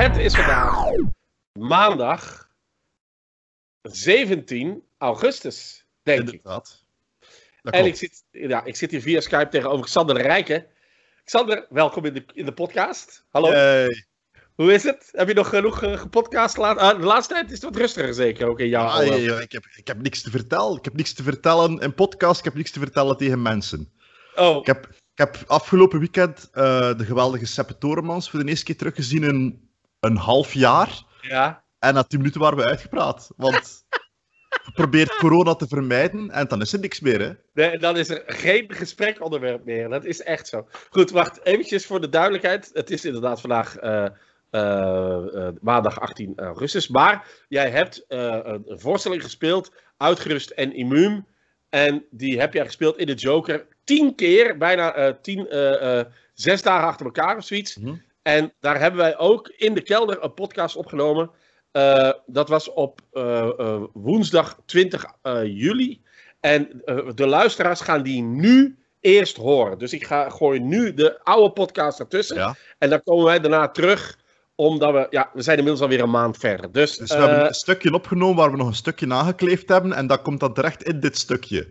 Het is vandaag maandag 17 augustus, denk ik. en ik zit, ja, ik zit hier via Skype tegenover Xander Rijken. Xander, welkom in de, in de podcast. Hallo. Hey. Hoe is het? Heb je nog genoeg uh, gepodcast? Laat, eh, de laatste tijd is het wat rustiger, zeker ook in jouw. Ah, ja, ik, heb, ik heb niks te vertellen. Ik heb niks te vertellen in podcast. Ik heb niks te vertellen tegen mensen. Oh. Ik heb, ik heb afgelopen weekend eh, de geweldige Seppe Toremans voor de eerste keer teruggezien in een half jaar. Ja. En na tien minuten waren we uitgepraat. Want je probeert corona te vermijden en dan is er niks meer, hè? Nee, dan is er geen gesprekonderwerp meer. Dat is echt zo. Goed, wacht. Eventjes voor de duidelijkheid. Het is inderdaad vandaag... Eh, eh, eh, maandag 18 augustus. Maar jij hebt een voorstelling gespeeld, uitgerust en immuun. En die heb jij gespeeld in de Joker tien keer, bijna tien, zes dagen achter elkaar of zoiets. Mm en daar hebben wij ook in de kelder een podcast opgenomen. Eh, dat was op eh, eh, woensdag 20 juli. En de luisteraars gaan die nu eerst horen. Dus ik ga, gooi nu de oude podcast ertussen. En dan komen wij daarna terug omdat we, ja, we zijn inmiddels alweer een maand verder. Dus, dus we hebben een stukje opgenomen waar we nog een stukje nagekleefd hebben. En dan komt dat terecht in dit stukje.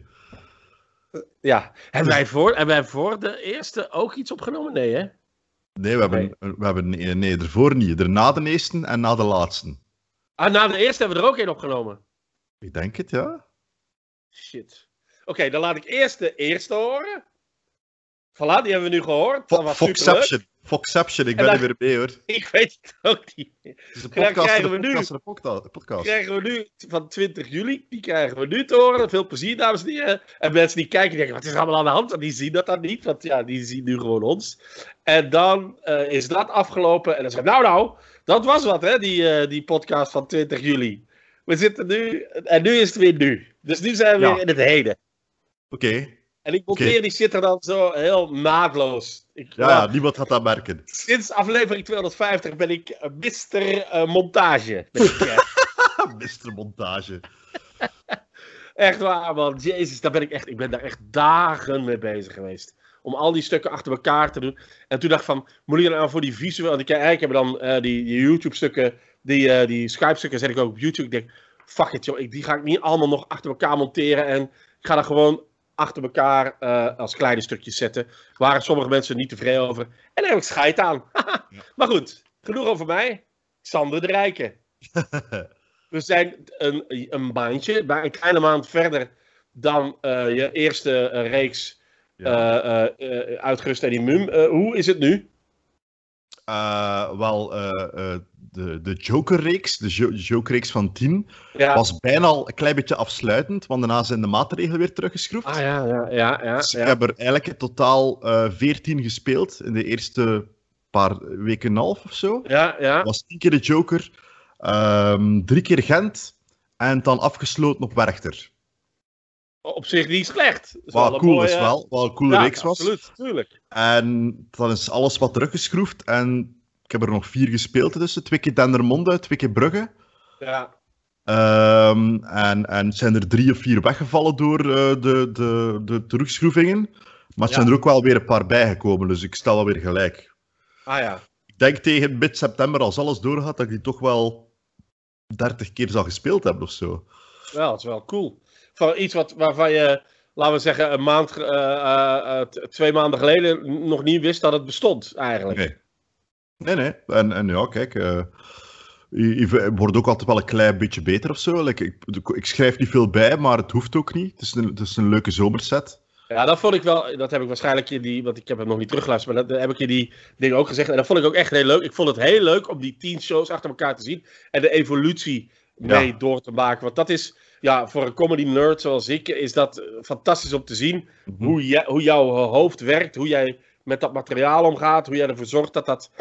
ja. Hebben wij, voor, hebben wij voor de eerste ook iets opgenomen? Nee, hè? Nee, we hebben, we hebben nee, ervoor niet. Er na de eerste en na de laatste. Ah, na de eerste hebben we er ook één opgenomen. Ik denk het, ja. Shit. Oké, dan laat ik eerst de eerste horen. Voilà, die hebben we nu gehoord. Dat was Foxception, ik ben dan, er weer mee hoor. Ik weet het ook niet. Het podcast, krijgen we nu, de podcast, de podcast. krijgen we nu van 20 juli, die krijgen we nu te horen. Veel plezier, dames en heren. En mensen die kijken, die denken, wat is er allemaal aan de hand? En die zien dat dan niet, want ja, die zien nu gewoon ons. En dan eh, is dat afgelopen. En dan zeggen nou nou, dat was wat hè, die, eh, die podcast van 20 juli. We zitten nu, en nu is het weer nu. Dus nu zijn we weer in het heden. Oké, en ik monteer die shit er dan zo heel naadloos. Ik, ja, niemand gaat dat merken. Sinds aflevering 250 ben ik eh, eh. Mister Montage. Mr. Mister Montage. echt waar, man. Jezus, daar ben ik echt. Ik ben daar echt dagen mee bezig geweest. Om al die stukken achter elkaar te doen. En toen dacht ik van, moet ik dan nou voor die visueel. Want eh, ik heb dan die, YouTube-stukken, die, die Skype-stukken zet ik ook op YouTube. Ik denk, fuck it, joh. Ik, die ga ik niet allemaal nog achter elkaar monteren. En ik ga er gewoon achter elkaar eh, als kleine stukjes zetten. waar sommige mensen niet tevreden over. En daar heb ik aan. maar goed, genoeg over mij. Sander de Rijke. We zijn een, een baantje, maar een kleine maand verder dan eh, je eerste eh, reeks uitgerust en immuun. hoe is het nu? Eh, wel eh, eh, de, de Joker-reeks, de jo Joker-reeks van 10, was bijna al een klein beetje afsluitend, want daarna zijn de maatregelen weer teruggeschroefd. Ah ja, ja, ja. ja, dus ja. ik heb er eigenlijk in totaal 14 gespeeld in de eerste paar weken en een half of zo. Ja, ja. was tien keer de Joker, ehm, drie keer Gent en dan afgesloten op Werchter op zich niet slecht. wat cool is wel, wat cool ja, reeks was. Absoluut, tuurlijk. En dan is alles wat teruggeschroefd. En ik heb er nog vier gespeeld tussen. Twee keer Dendermonde, twee keer Brugge. Ja. Ehm, en, en zijn er drie of vier weggevallen door eh, de, de, de terugschroevingen. Maar het zijn er ook wel weer een paar bijgekomen, dus ik stel wel weer gelijk. Ah ja. Ik denk tegen mid-september, als alles doorgaat, dat ik die toch wel 30 keer zal gespeeld hebben of zo. Wel, dat is wel cool van iets wat, waarvan je, laten we zeggen, een maand, eh, eh, eh, twee maanden geleden nog niet wist dat het bestond eigenlijk. Nee, nee. nee. En, en ja, kijk, uh, je, wordt ook altijd wel een klein beetje beter of zo. ik, ik, schrijf niet veel bij, maar het hoeft ook niet. Het is een, het is een leuke zomerset. Ja, dat vond ik wel. Dat heb ik waarschijnlijk je die. Want ik heb het nog niet teruggeluisterd. Maar dat heb ik je die dingen ook gezegd. En dat vond ik ook echt heel leuk. Ik vond het heel leuk om die tien shows achter elkaar te zien. En de evolutie mee door te maken. Want dat is ja, voor een comedy nerd zoals ik is dat fantastisch om te zien. Mhm. hoe, je, hoe jouw hoofd werkt, hoe jij met dat materiaal omgaat, hoe jij ervoor zorgt dat dat,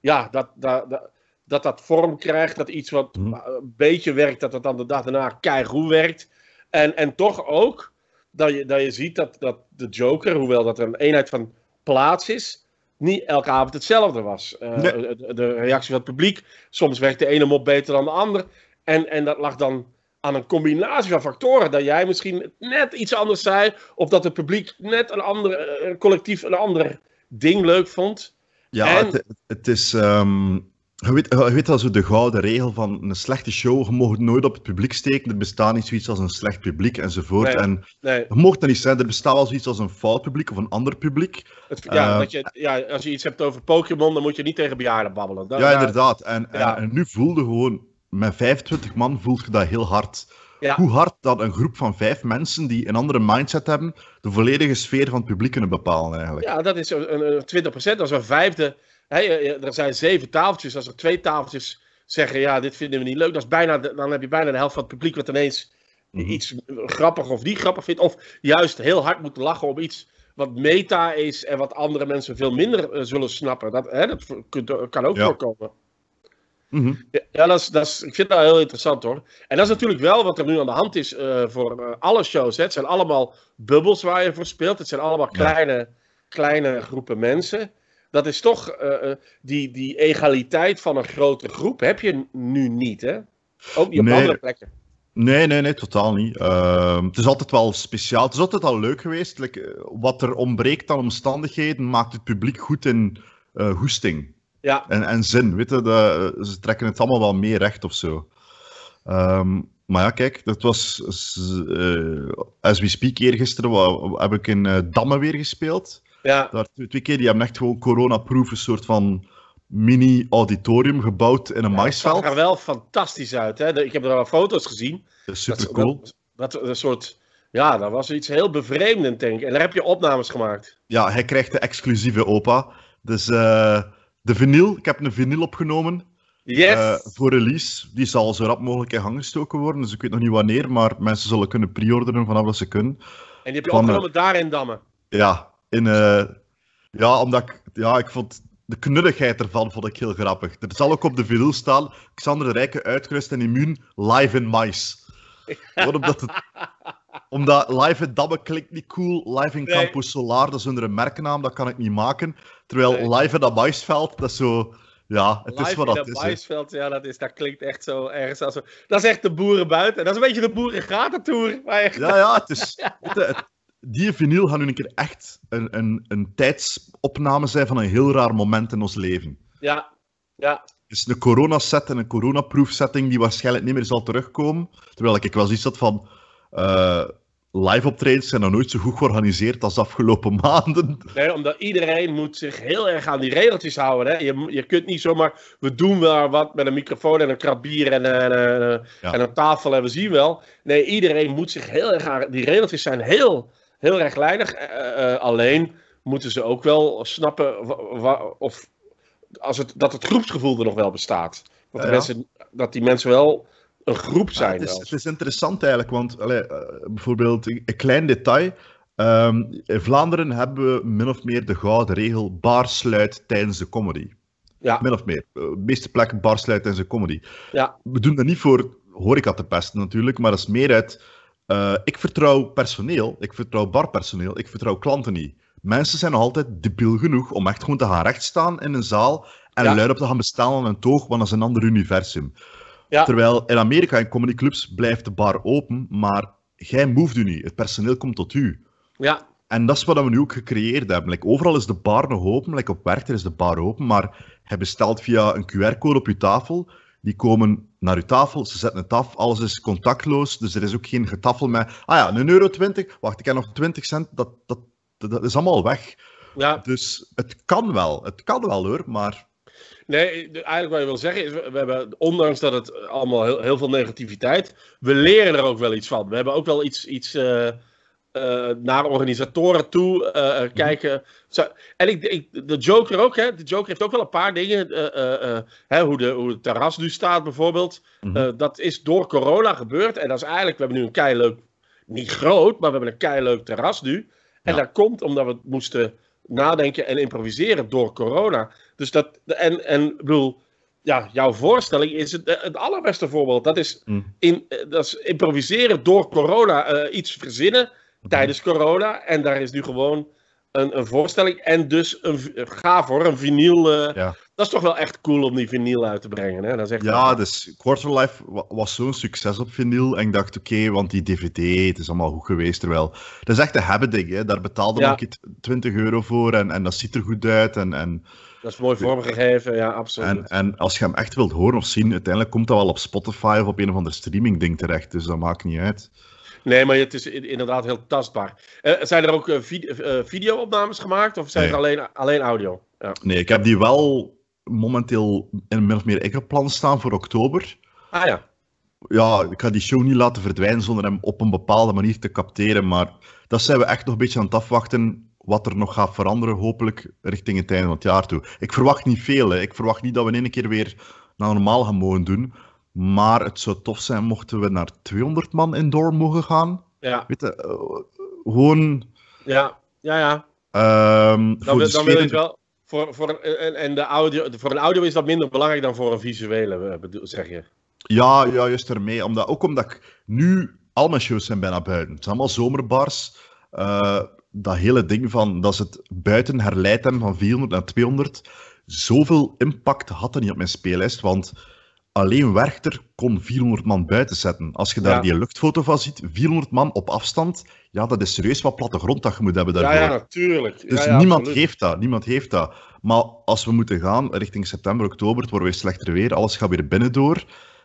ja, dat, dat, dat, dat, dat vorm krijgt. Dat iets wat mhm. een beetje werkt, dat dat dan de dag daarna hoe werkt. En, en toch ook dat je, dat je ziet dat, dat de Joker, hoewel dat er een eenheid van plaats is, niet elke avond hetzelfde was. Eh, de, reactie van het publiek, soms werkt de ene mop beter dan de ander. En, en dat lag dan aan een combinatie van factoren. Dat jij misschien net iets anders zei, of dat het publiek net een ander eh, collectief een ander ding leuk vond. Ja, het, het, is. Ehm, je weet, je weet dat zo de gouden regel van een slechte show, je mag nooit op het publiek steken, er bestaat niet zoiets als een slecht publiek enzovoort. en nee. mocht dat niet zijn, er bestaat wel zoiets als een fout publiek of een ander publiek. ja, eh, dat je, ja, als je iets hebt over Pokémon, dan moet je niet tegen bejaarden babbelen. ja, inderdaad. En, en, en nu voelde gewoon met 25 man voelt je dat heel hard. Hoe hard dat een groep van vijf mensen die een andere mindset hebben, de volledige sfeer van het publiek kunnen bepalen eigenlijk. Ja, dat is een, een 20 Als een vijfde, hè, er zijn zeven tafeltjes, als er twee tafeltjes zeggen, ja, dit vinden we niet leuk, dat is bijna dan heb je bijna de helft van het publiek wat ineens mhm. iets grappig of niet grappig vindt. Of juist heel hard moet lachen om iets wat meta is en wat andere mensen veel minder eh, zullen snappen. Dat, hè, dat kan ook voorkomen. Mhm. Ja, dat is, dat is, ik vind dat heel interessant hoor. En dat is natuurlijk wel wat er nu aan de hand is eh, voor eh, alle shows. Het zijn allemaal bubbels waar je voor speelt. Het zijn allemaal kleine, kleine groepen mensen. Dat is toch eh, die, die egaliteit van een grote groep heb je nu niet, hè? Ook niet op andere plekken. Nee, nee, nee, totaal niet. Ehm, het is altijd wel speciaal. Het is altijd al leuk geweest. wat er ontbreekt aan omstandigheden maakt het publiek goed in hoesting ja. en, en zin. Weet je, eh, ze trekken het allemaal wel meer recht of zo. Ehm, maar ja, kijk, dat was uh, as we speak eergisteren wat, heb ik in eh, Damme weer gespeeld. Ja. Daar twee keer, die hebben echt gewoon corona een soort van mini-auditorium gebouwd in een ja, maisveld. Het ziet er wel fantastisch uit. Hè? Ik heb er al foto's gezien. super cool. Dat, een soort, ja, dat was iets heel bevreemdend, denk ik. En daar heb je opnames gemaakt. Ja, hij krijgt de exclusieve opa. Dus de vinyl, ik heb een vinyl opgenomen. Eh, voor release. Die zal zo rap mogelijk in gang gestoken worden. Dus ik weet nog niet wanneer, maar mensen zullen kunnen pre-orderen vanaf dat ze kunnen. En die heb je Van, eh, opgenomen daar in dammen. Ja, in, eh, ja, omdat ik, ja, ik vond de knulligheid ervan vond ik heel grappig. Er zal ook op de vinyl staan: Xander Rijke, uitgerust en immuun live in mais. omdat, het, omdat live in Damme klinkt niet cool. Live in Campus Solar, dat is onder een merknaam, dat kan ik niet maken. Terwijl eh, live in dat maisveld, dat is zo... Ja, het is wat dat is. Maisveld, ja, dat, is, dat klinkt echt zo ergens als... Dat is echt de boeren buiten. Dat is een beetje de boerengratentour. Maar Ja, ja, het is... die vinyl gaan nu een keer echt een, een, een tijdsopname zijn van een heel raar moment in ons leven. Ja, ja. Het is een corona-set en een coronaproefsetting die waarschijnlijk niet meer zal terugkomen. Terwijl ik wel zoiets had van... Eh, live optredens zijn nog nooit zo goed georganiseerd als de afgelopen maanden. Nee, omdat iedereen moet zich heel erg aan die regeltjes houden. Hè? Je, je kunt niet zomaar, we doen wel wat met een microfoon en een krat bier en, eh, en, eh, en, en, een tafel en we zien wel. Nee, iedereen moet zich heel erg aan, die regeltjes zijn heel, heel rechtlijnig. Eh, alleen moeten ze ook wel snappen of als het, dat het groepsgevoel er nog wel bestaat. Dat, de Mensen, dat die mensen wel een groep zijn. het, is, het, is, interessant eigenlijk, want eh, bijvoorbeeld een klein detail. Ehm, in Vlaanderen hebben we min of meer de gouden regel: bar sluit tijdens de comedy. Ja. Min of meer. De eh, meeste plekken bar sluit tijdens de comedy. Ja. We doen dat niet voor horeca te pesten natuurlijk, maar dat is meer uit. Eh, ik vertrouw personeel, ik vertrouw barpersoneel, ik vertrouw klanten niet. Mensen zijn nog altijd debiel genoeg om echt gewoon te gaan rechtstaan in een zaal en ja. luid op te gaan bestellen aan een toog, want dat is een ander universum. Terwijl in Amerika in comedyclubs blijft de bar open, maar jij moeft u niet. Het personeel komt tot u. Ja. En dat is wat we nu ook gecreëerd hebben. Like, overal is de bar nog open. Like op Werchter is de bar open, maar hij bestelt via een QR-code op je tafel. Die komen naar uw tafel, ze zetten het af, alles is contactloos, dus er is ook geen getafel met, ah ja, een euro 20, wacht, ik heb nog 20 cent, dat, dat, dat, dat is allemaal weg. Ja. Dus het kan wel, het kan wel hoor, maar nee, eigenlijk wat je wil zeggen is, we hebben, ondanks dat het allemaal heel, veel negativiteit, we leren er ook wel iets van. We hebben ook wel iets, iets eh, eh, naar organisatoren toe eh, mhm. kijken. Zo, en ik, ik, de Joker ook, hè? De Joker heeft ook wel een paar dingen. Hè, hoe, de, hoe het terras nu staat bijvoorbeeld. Mhm. dat is door corona gebeurd. En dat is eigenlijk, we hebben nu een keileuk, niet groot, maar we hebben een keileuk terras nu. En dat komt omdat we moesten nadenken en improviseren door corona. Dus dat, en, en bedoel, ja, jouw voorstelling is het, het allerbeste voorbeeld. Dat is, mm. in, dat is improviseren door corona, eh, iets verzinnen mm. tijdens corona. En daar is nu gewoon een, een voorstelling en dus een, ga voor een vinyl eh, dat is toch wel echt cool om die vinyl uit te brengen. Hè? ja, wel... dus Quarterlife was zo'n succes op vinyl. En ik dacht, oké, want die DVD, het is allemaal goed geweest. Terwijl, dat is echt een hebben ding. Hè? Daar betaalde ik 20 euro voor en, en dat ziet er goed uit. En, en... Dat is mooi vormgegeven, ja, absoluut. En, en als je hem echt wilt horen of zien, uiteindelijk komt dat wel op Spotify of op een of ander streaming ding terecht. Dus dat maakt niet uit. Nee, maar het is inderdaad heel tastbaar. Eh, zijn er ook eh, eh, video-opnames gemaakt of zijn het er alleen, alleen audio? Ja. Nee, ik heb die wel momenteel in min of meer eigen plan staan voor oktober. Ah ja. Ja, ik ga die show niet laten verdwijnen zonder hem op een bepaalde manier te capteren. Maar dat zijn we echt nog een beetje aan het afwachten. Wat er nog gaat veranderen, hopelijk richting het einde van het jaar toe. Ik verwacht niet veel. Hè. Ik verwacht niet dat we in één keer weer naar normaal gaan mogen doen. Maar het zou tof zijn mochten we naar 200 man in door mogen gaan. Ja. Weet je, eh, gewoon. Ja, ja, ja. Ehm, dan, dan wil, ik wel, voor, voor, en, en de audio, voor een audio is dat minder belangrijk dan voor een visuele, eh, zeg je? Ja, ja juist ermee. Omdat, ook omdat ik nu al mijn shows zijn bijna buiten. Het zijn allemaal zomerbars. Eh, dat hele ding van dat ze het buiten herleid hebben van 400 naar 200. Zoveel impact had dat niet op mijn speellijst. Want alleen Werchter kon 400 man buiten zetten. Als je daar die luchtfoto van ziet, 400 man op afstand, ja, dat is serieus wat grond dat je moet hebben daarvoor. Ja, ja natuurlijk. Dus ja, niemand heeft dat, niemand heeft dat. Maar als we moeten gaan richting september, oktober, het wordt weer slechter weer, alles gaat weer binnendoor.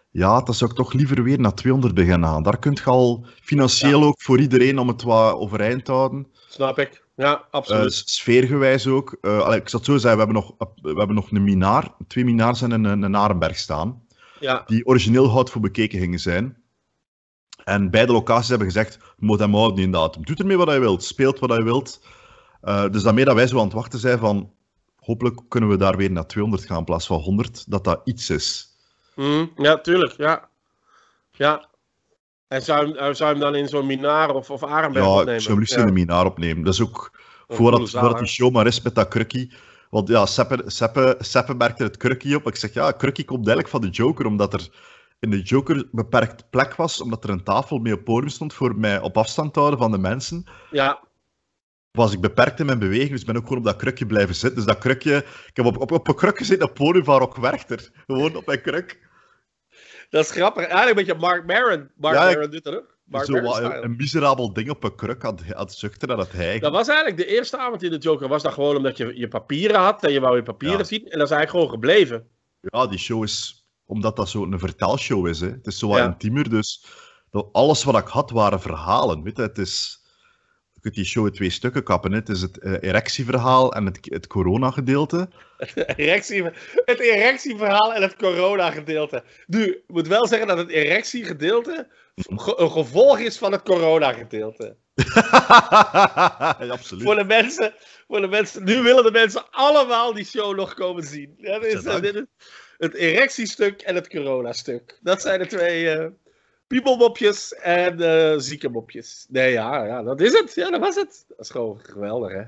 Ja, dan zou ik toch liever weer naar 200 beginnen gaan. Daar kunt je al financieel ook voor iedereen om het wat overeind te houden. Snap ik. Ja, absoluut. Uh, sfeergewijs ook. Uh, ik zou het zo zeggen, we hebben nog, eh, we hebben nog een Minaar, twee Minaars en een, een Arenberg staan ja. die origineel hout voor bekeken gingen zijn. En beide locaties hebben gezegd, Mot moet hem houden Doet ermee wat hij wilt, speelt wat hij wilt. Eh, dus daarmee dat wij zo aan het wachten zijn van, hopelijk kunnen we daar weer naar 200 gaan in plaats van 100, dat dat iets is. Mm, ja, tuurlijk, ja. Ja. En zou, hem, zou hem dan in zo'n Minaar of, of ja, opnemen? Ja, ik zou hem liefst in een Minaar opnemen. Dat is ook, voordat, voordat die show maar is met dat krukkie, want ja, Seppe, Seppe, Seppe merkte het krukje op. Ik zeg, ja, krukkie komt eigenlijk van de Joker, omdat er in de Joker beperkt plek was, omdat er een tafel mee op podium stond voor mij op afstand te houden van de mensen. Ja. Was ik beperkt in mijn beweging, dus ben ook gewoon op dat krukje blijven zitten. Dus dat krukje, ik heb op, op, op een kruk gezeten op podium van Rock Werchter. Gewoon op mijn kruk. Dat is grappig. Eigenlijk een beetje Mark Maron. Mark ja, Maron doet dat ook zo een miserabel ding op een kruk aan, het zuchten en het hijgen. Dat was eigenlijk de eerste avond in de Joker. Was dat gewoon omdat je je papieren had en je wou je papieren zien. En dat is eigenlijk gewoon gebleven. Ja, die show is... Omdat dat zo'n vertelshow is, hè. Het is zo wat intiemer, dus... Dat, alles wat ik had waren verhalen, weet je. Het is kunt die show in twee stukken kappen. Het is het eh, erectieverhaal en het, het corona-gedeelte. Erectie, het erectieverhaal en het corona-gedeelte. Nu, ik moet wel zeggen dat het erectiegedeelte mhm. ge een gevolg is van het corona-gedeelte. absoluut. Voor de, mensen, voor de mensen, nu willen de mensen allemaal die show nog komen zien. Dat is, het. het erectiestuk en het corona-stuk. Dat zijn de twee... Eh, Piebelmopjes en uh, Nee, ja, ja, dat is het. Ja, dat was het. Dat is gewoon geweldig, hè.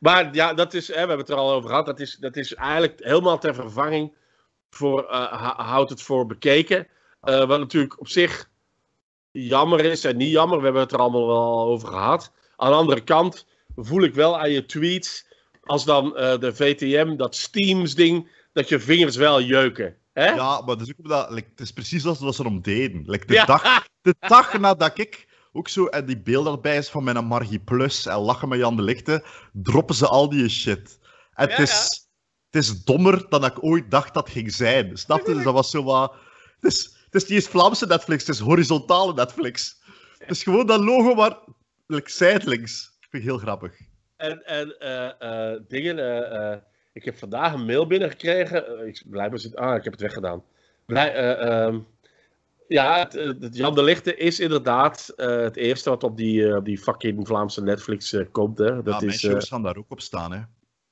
Maar ja, dat is, hè, we hebben het er al over gehad. Dat is, dat is eigenlijk helemaal ter vervanging voor uh, eh, Houd het voor bekeken. Uh, wat natuurlijk op zich jammer is en niet jammer. We hebben het er allemaal wel over gehad. Aan de andere kant voel ik wel aan je tweets. Als dan de VTM, dat Steams ding, dat je vingers wel jeuken. Hè? Ja, maar dus ook omdat, het is precies zoals ze erom deden. Like, de, dag, de dag nadat ik ook zo, en eh, die beeld erbij is van mijn Margie Plus en Lachen met Jan de lichten, droppen ze al die shit. het, is, het is dommer dan ik ooit dacht dat ging zijn. Snap je? Dus dat was zo wat... Het is, het is niet eens Vlaamse Netflix, het is horizontale Netflix. Het is gewoon dat logo, maar like, zijdelings. Ik vind ik heel grappig. En, en eh, eh, dingen... Ik heb vandaag een mail binnengekregen. Eh, ik, maar zit. Ah, ik heb het weggedaan. Eh, ehm, ja, eh, het, Jan de Lichte is inderdaad het eerste wat op die, uh, die fucking Vlaamse Netflix komt. Hè. Dat ja, is, mijn gaan daar ook op staan. Hè.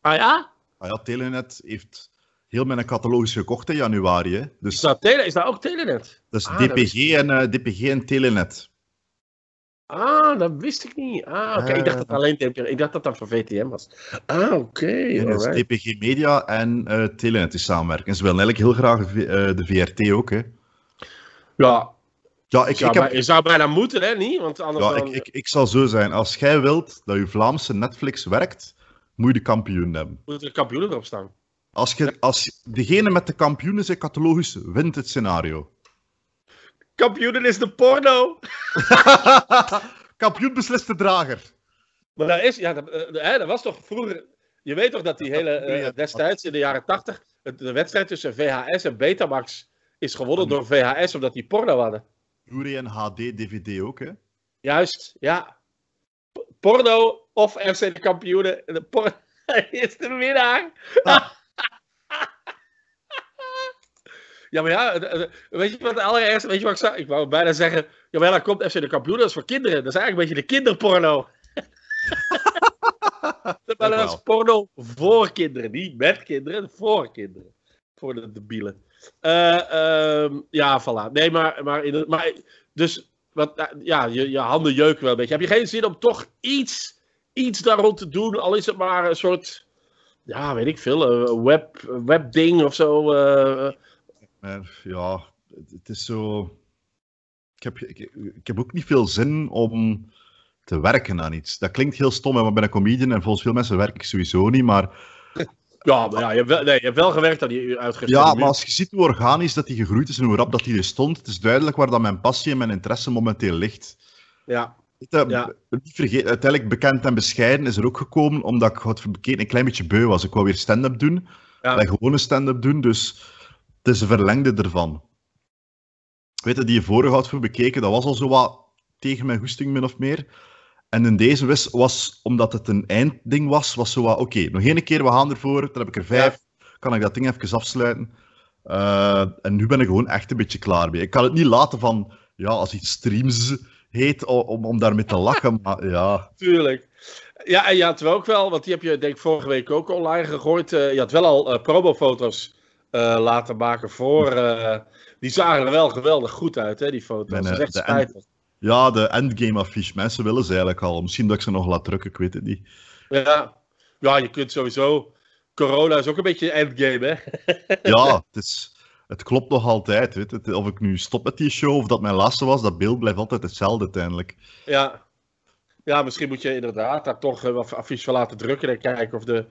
Ah ja? Ah ja, Telenet heeft heel mijn catalogus gekocht in januari. Hè. Dus... Is, dat tele, is dat ook Telenet? Dus ah, DPG, en, DPG en Telenet. Ah, dat wist ik niet. Ah, oké. ik dacht ah. dat alleen Ik dacht dat dat voor VTM was. Ah, oké. Okay. Ja, TPG Media en eh, Telenet is samenwerken. Ze willen eigenlijk heel graag eh, de VRT ook, hè? Ja. Ja, ik, ik heb... je zou bijna moeten, hè? Niet? Want anders ja, ik, ik, ik zal zo zijn. Als jij wilt dat je Vlaamse Netflix werkt, moet je de kampioen hebben. Moet er kampioenen op staan. Als, je, als degene met de kampioenen zijn catalogus, wint het scenario. Kampioenen is de porno. Kampioen beslist de drager. Maar dat is, ja, dat, eh, hè, dat was toch vroeger. Je weet toch dat die hele. Eh, destijds in de jaren tachtig. De wedstrijd tussen VHS en Betamax is gewonnen door VHS omdat die porno hadden. Blu-ray en HD-DVD ook, hè? Juist, ja. Porno of FC de kampioenen. De porno is de winnaar. Ja, maar ja, weet je wat het allerergste, weet je wat ik zei? Ik wou bijna zeggen, ja, maar dan komt FC de Kampioen, dat is voor kinderen. Dat is eigenlijk een beetje de kinderporno. dat is porno voor kinderen, niet met kinderen, voor kinderen. Voor de debielen. Uh, ja, voilà. Nee, maar, maar, in, maar dus, wat, eh, ja, je, je handen jeuken wel een beetje. Heb je geen zin om toch iets, iets daar rond te doen, al is het maar een soort ja, weet ik veel, een web, webding of zo. Uh, maar ja, het, is zo. Ik heb, ik, ik, heb ook niet veel zin om te werken aan iets. Dat klinkt heel stom, maar ik ben een comedian en volgens veel mensen werk ik sowieso niet. Maar ja, maar je, hebt wel, nee, je hebt wel gewerkt aan die uitgestelde Ja, maar als je ziet hoe organisch dat die gegroeid is en hoe rap dat die er stond, het is duidelijk waar dat mijn passie en mijn interesse momenteel ligt. Ja. ja. uiteindelijk bekend en bescheiden is er ook gekomen omdat ik het een klein beetje beu was. Ik wou weer stand-up doen, ja. gewoon een stand-up doen, dus het is een verlengde ervan. Weet je, die vorige had voor bekeken, dat was al zo wat tegen mijn goesting, min of meer. En in deze was, omdat het een eindding was, was zo wat, oké, nog één keer, we gaan ervoor, dan heb ik er vijf, kan ik dat ding even afsluiten. Eh, en nu ben ik gewoon echt een beetje klaar mee. Ik kan het niet laten van, ja, als iets streams heet, om, om daarmee te lachen, maar ja. Tuurlijk. Ja, en je had wel ook wel, want die heb je denk ik vorige week ook online gegooid, eh, je had wel al uh, promofoto's eh, laten maken voor. Eh, die zagen er wel geweldig goed uit, hè, die foto's. dat is Ja, de endgame affiche. Mensen willen ze eigenlijk al. Misschien dat ik ze nog laat drukken, ik weet het niet. Ja, ja je kunt sowieso. Corona is ook een beetje endgame, hè? ja, het, is, het klopt nog altijd. Weet het. Of ik nu stop met die show of dat mijn laatste was, dat beeld blijft altijd hetzelfde uiteindelijk. Ja. ja, misschien moet je inderdaad daar toch eh, wat affiche van laten drukken en kijken of de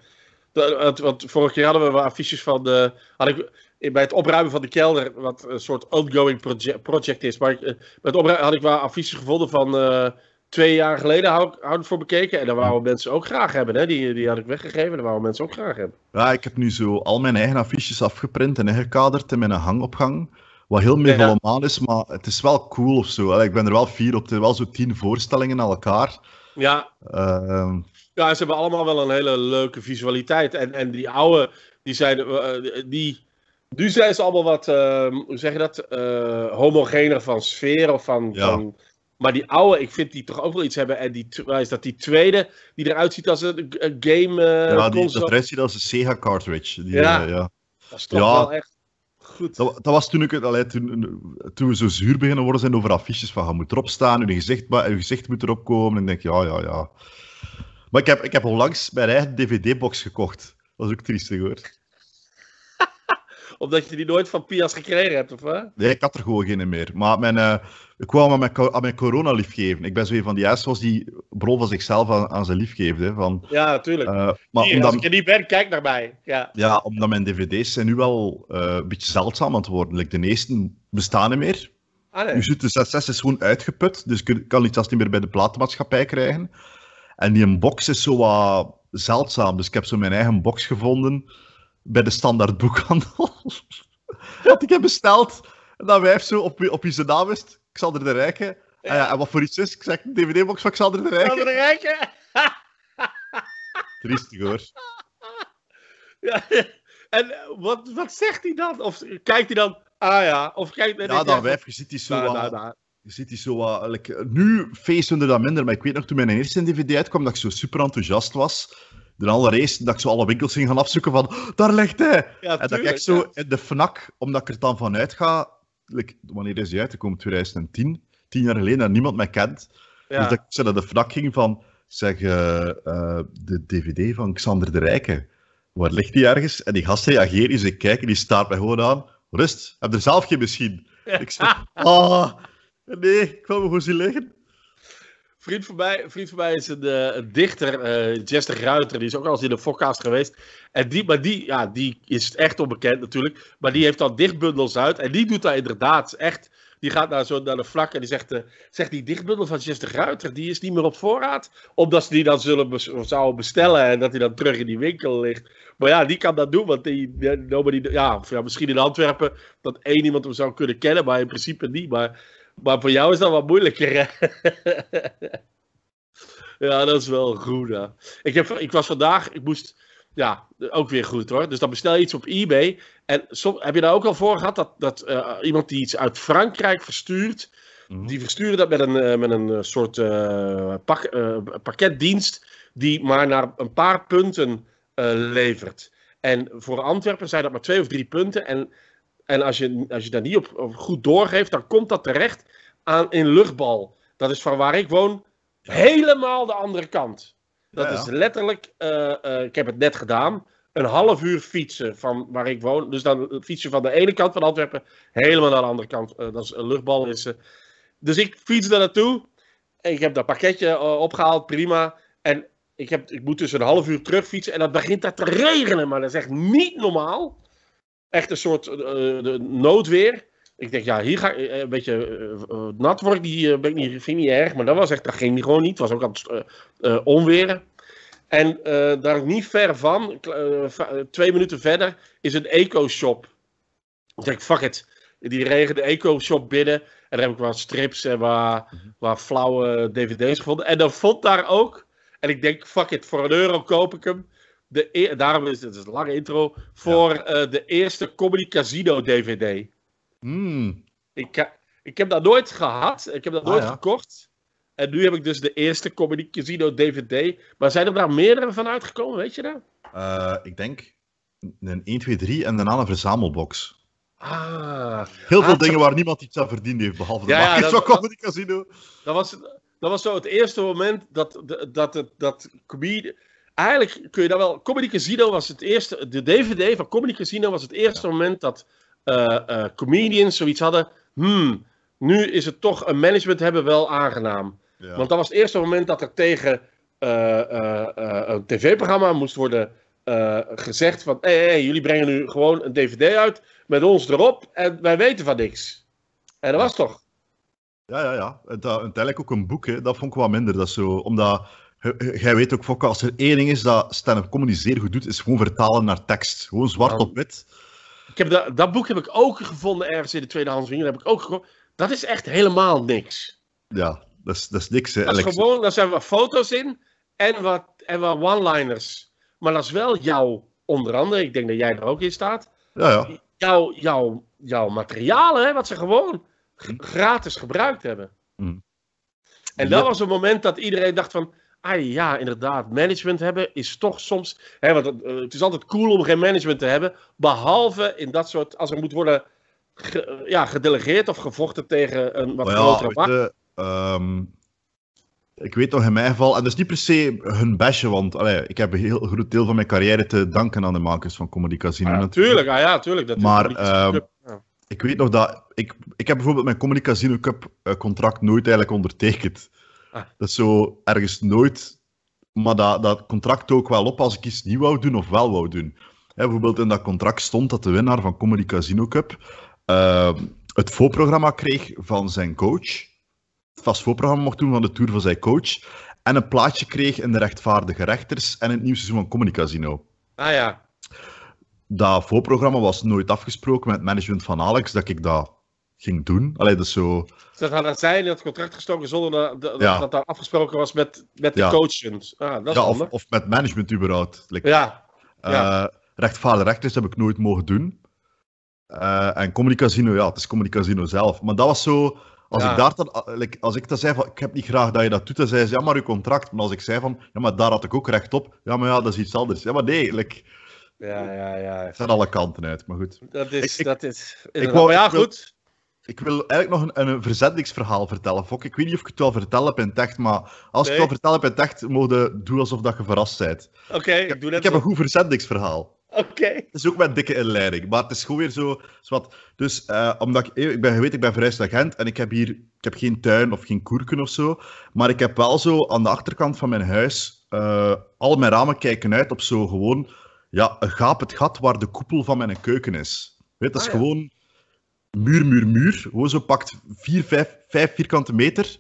want vorig jaar hadden we affiches van de. Had ik, eh, bij het opruimen van de kelder, wat een soort ongoing project, project is. Maar ik, eh, het opruimen had ik wel affiches gevonden van eh, twee jaar geleden, hou ik, hou ik voor bekeken. En daar wouden mensen ook graag hebben. Hè? Die, die had ik weggegeven, daar wouden mensen ook graag hebben. Ja, ik heb nu zo al mijn eigen affiches afgeprint en ingekaderd in mijn hangopgang. Wat heel megalomaan is, maar het is wel cool of zo. Ik ben er wel vier op. Er wel zo tien voorstellingen aan elkaar. Ja. Ehm, ja, ze hebben allemaal wel een hele leuke visualiteit. En, en die oude, die zijn. Eh, die, nu zijn ze allemaal wat, ehm, hoe zeg je dat? Uh, eh, homogener van sfeer of van, van, Maar die oude, ik vind die toch ook wel iets hebben. En die, is dat die tweede, die eruit ziet als een, game. Uh, ja, die, dat eruit ziet als een Sega cartridge. Die, ja. ja. Dat is toch ja. wel echt. Goed. Dat, was toen, ik, allee, toen, toen we zo zuur beginnen worden zijn over affiches van je moet erop staan, je gezicht, je gezicht moet erop komen. En ik denk, ja, ja, ja. Maar ik heb, ik heb onlangs mijn eigen DVD-box gekocht. Dat is ook triestig hoor. Omdat je die nooit van Pias gekregen hebt, of hè? Nee, ik had er gewoon geen meer. Maar mijn, eh, ik kwam hem aan mijn, aan mijn Ik ben zo een van die assholes die bron van zichzelf aan, aan zijn liefgeven van, ja, natuurlijk. Uh, eh, maar Hier, omdat, niet ben, kijk naar mij. Ja. ja, omdat mijn dvd's zijn nu wel uh, een beetje zeldzaam aan het worden. de neesten bestaan niet meer. Ah, nee. Nu zit de 6 is gewoon uitgeput, dus ik kan iets zelfs niet meer bij de platenmaatschappij krijgen. En die box is zo wat zeldzaam. Dus ik heb zo mijn eigen box gevonden bij de standaard boekhandel. wat ik heb besteld. En dan wijf zo op, op wie zijn naam is. Xander de Rijke. Ah ja. En, wat voor iets is? Ik zeg een dvd-box van Xander de Rijke. Xander de Rijke. Triestig hoor. Ja, en wat, wat zegt hij dan? Of kijkt hij dan, ah ja, of kijkt... naar ja, dan dat wijf, je ziet die zo... Nou, nou, nou. Je ziet die zo uh, nu feesten we dat minder, maar ik weet nog toen mijn eerste DVD uitkwam dat ik zo super enthousiast was. De alle race, dat ik zo alle winkels ging gaan afzoeken van, daar ligt hij! en dat ik echt zo in de fnak, omdat ik er dan vanuit ga, wanneer is hij uitgekomen 2010, tien jaar geleden, dat niemand mij kent. Dus dat ik zo naar de fnak ging van, zeg, eh, eh, de DVD van Xander de Rijke, waar ligt die ergens? En die gast reageert, die zegt, kijk, en die staart mij gewoon aan, rust, heb er zelf geen misschien. Ik zeg, ah, Nee, ik kwam gewoon zien liggen. Vriend van mij, vriend van mij is een, eh, dichter, uh, Jester Ruiter, die is ook al eens in de podcast geweest. En die, maar die, ja, die is echt onbekend natuurlijk, maar die heeft dan dichtbundels uit. En die doet daar inderdaad echt, die gaat naar, zo, naar de vlak en die zegt, uh, zegt die dichtbundel van Jester Ruiter, die is niet meer op voorraad. Omdat ze die dan zullen zouden bestellen en dat die dan terug in die winkel ligt. Maar ja, die kan dat doen, want die, nobody, ja, ja, misschien in Antwerpen dat één iemand hem zou kunnen kennen, maar in principe niet. Maar maar voor jou is dat wat moeilijker, ja, dat is wel goed, Ik, heb, ik was vandaag, ik moest, ja, ook weer goed hoor. Dus dan bestel je iets op eBay. En heb je daar ook al voor gehad dat, dat eh, iemand die iets uit Frankrijk verstuurt, mhm. die versturen dat met een, eh, met een eh, soort pakketdienst, die maar naar een paar punten levert. En voor Antwerpen zijn dat maar twee of drie punten. En en als je, als je daar niet op, goed doorgeeft, dan komt dat terecht aan in luchtbal. Dat is van waar ik woon helemaal de andere kant. Dat is letterlijk, eh, eh, ik heb het net gedaan, een half uur fietsen van waar ik woon. Dus dan fietsen van de ene kant van Antwerpen helemaal naar de andere kant. Eh, dat is een luchtbal. Is, dus ik fiets daar naartoe. Ik heb dat pakketje opgehaald, prima. En ik, heb, ik moet dus een half uur terug fietsen en dat begint daar te regenen. Maar dat is echt niet normaal echt een soort eh, de noodweer. Ik denk, ja, hier ga ik eh, een beetje eh, nat worden. Die ben ik niet, vind ik niet erg. Maar dat was echt, dat ging die gewoon niet. Het was ook aan het onweren. En daar niet ver van, twee minuten verder, is een eco-shop. Ik denk, fuck it. Die regen de eco-shop binnen. En daar heb ik wat strips en wat, wat flauwe dvd's gevonden. En dan vond daar ook, en ik denk, fuck it, voor een euro koop ik hem de, e- daarom is het een lange intro, voor eh, de eerste Comedy Casino DVD. Hmm. Ik, ik heb dat nooit gehad, ik heb dat ah, nooit gekocht. En nu heb ik dus de eerste Comedy Casino DVD. Maar zijn er daar meerdere van uitgekomen, weet je dat? Eh, ik denk een 1, 2, 3 en daarna een verzamelbox. Ah, Heel veel ah, dingen waar niemand iets aan verdiend heeft, behalve de ja, ja, van Comedy Casino. Dat was, dat was zo het eerste moment dat, dat, dat eigenlijk kun je dat wel. Comedy Casino was het eerste. De DVD van Comedy Casino was het eerste moment dat eh, eh, comedians zoiets hadden. Hmm, nu is het toch een management hebben wel aangenaam. Want dat was het eerste moment dat er tegen eh, een tv-programma moest worden gezegd: van hé, hey, jullie brengen nu gewoon een DVD uit met ons erop en wij weten van niks. En dat was toch. Ja, ja, ja. En, uiteindelijk ook een boek, hè. dat vond ik wat minder. Dat zo, omdat Jij weet ook, Fokke, als er één ding is dat stand-up comedy zeer goed doet, is gewoon vertalen naar tekst. Gewoon zwart nou, op wit. Ik heb dat, dat boek heb ik ook gevonden ergens in de tweedehands winkel. Heb ik ook gekocht. Dat is echt helemaal niks. Ja, dat is, dat is niks. Hè, dat is gewoon, daar zijn wat foto's in en wat, en wat one-liners. Maar dat is wel jouw, onder andere, ik denk dat jij er ook in staat. Ja, ja. Jouw, jouw, jouw materialen, hè, wat ze gewoon gratis gebruikt hebben. Mm. En dat was een moment dat iedereen dacht van ja, inderdaad, management hebben is toch soms. Hè, want eh, het, is altijd cool om geen management te hebben. Behalve in dat soort. als er moet worden eh, ja, gedelegeerd of gevochten tegen een wat grotere well, ja, ehm, ik weet nog in mijn geval, en dat is niet per se hun bestje, want ik heb een heel groot deel van mijn carrière te danken aan de makers van Comedy Casino. Ah, natuurlijk, Ah, ja, tuurlijk, dat maar ehm, ik weet nog dat. Ik, ik heb bijvoorbeeld mijn Comedy Casino Cup eh, contract nooit eigenlijk ondertekend. Dat is zo ergens nooit. Maar dat, dat contract ook wel op als ik iets niet wou doen of wel wou doen. Hè, bijvoorbeeld in dat contract stond dat de winnaar van Comedy Casino Cup ehm, het voorprogramma kreeg van zijn coach. Het vast voorprogramma mocht doen van de tour van zijn coach. En een plaatje kreeg in de rechtvaardige rechters en het nieuwe seizoen van Comedy Casino. Ah ja. Dat voorprogramma was nooit afgesproken met het management van Alex dat ik dat ging doen. alleen dat zo... Ze hadden zij in het contract gestoken zonder dat dat, afgesproken was met, met de ja. Ah, ja, of, of, met management überhaupt. Like, ja. Eh, ja. Uh, rechtvaardig heb ik nooit mogen doen. Eh, en Comedy Casino, ja, het is Comedy Casino zelf. Maar dat was zo... Als, ik daar dan, als ik dat zei van, ik heb niet graag dat je dat doet, dan zei ze, ja, maar uw contract. Maar als ik zei van, ja, maar daar had ik ook recht op. Ja, maar ja, dat is iets anders. Ja, maar nee, like, ja, ja, ja. Het zijn alle kanten uit, maar goed. Dat is, ik, dat is. Ik wou, maar ja, goed ik wil eigenlijk nog een, een verzendingsverhaal vertellen. Fok, ik weet niet of ik het wel vertellen heb in maar als ik het wel vertellen heb in het echt, doe alsof dat je verrast bent. Oké, ik, Ik heb een goed verzendingsverhaal. Oké. Het is ook met dikke inleiding, maar het is gewoon weer zo. Zwart. Dus eh, omdat ik, eh, ik ben, je weet, ik ben verhuisd Gent en ik heb hier ik heb geen tuin of geen koerken of zo, maar ik heb wel zo aan de achterkant van mijn huis eh, al mijn ramen kijken uit op zo gewoon ja, een gaap het gat waar de koepel van mijn keuken is. Weet, dat is ah, gewoon muur, muur, muur. Gewoon zo pakt 4, vijf 5 vierkante meter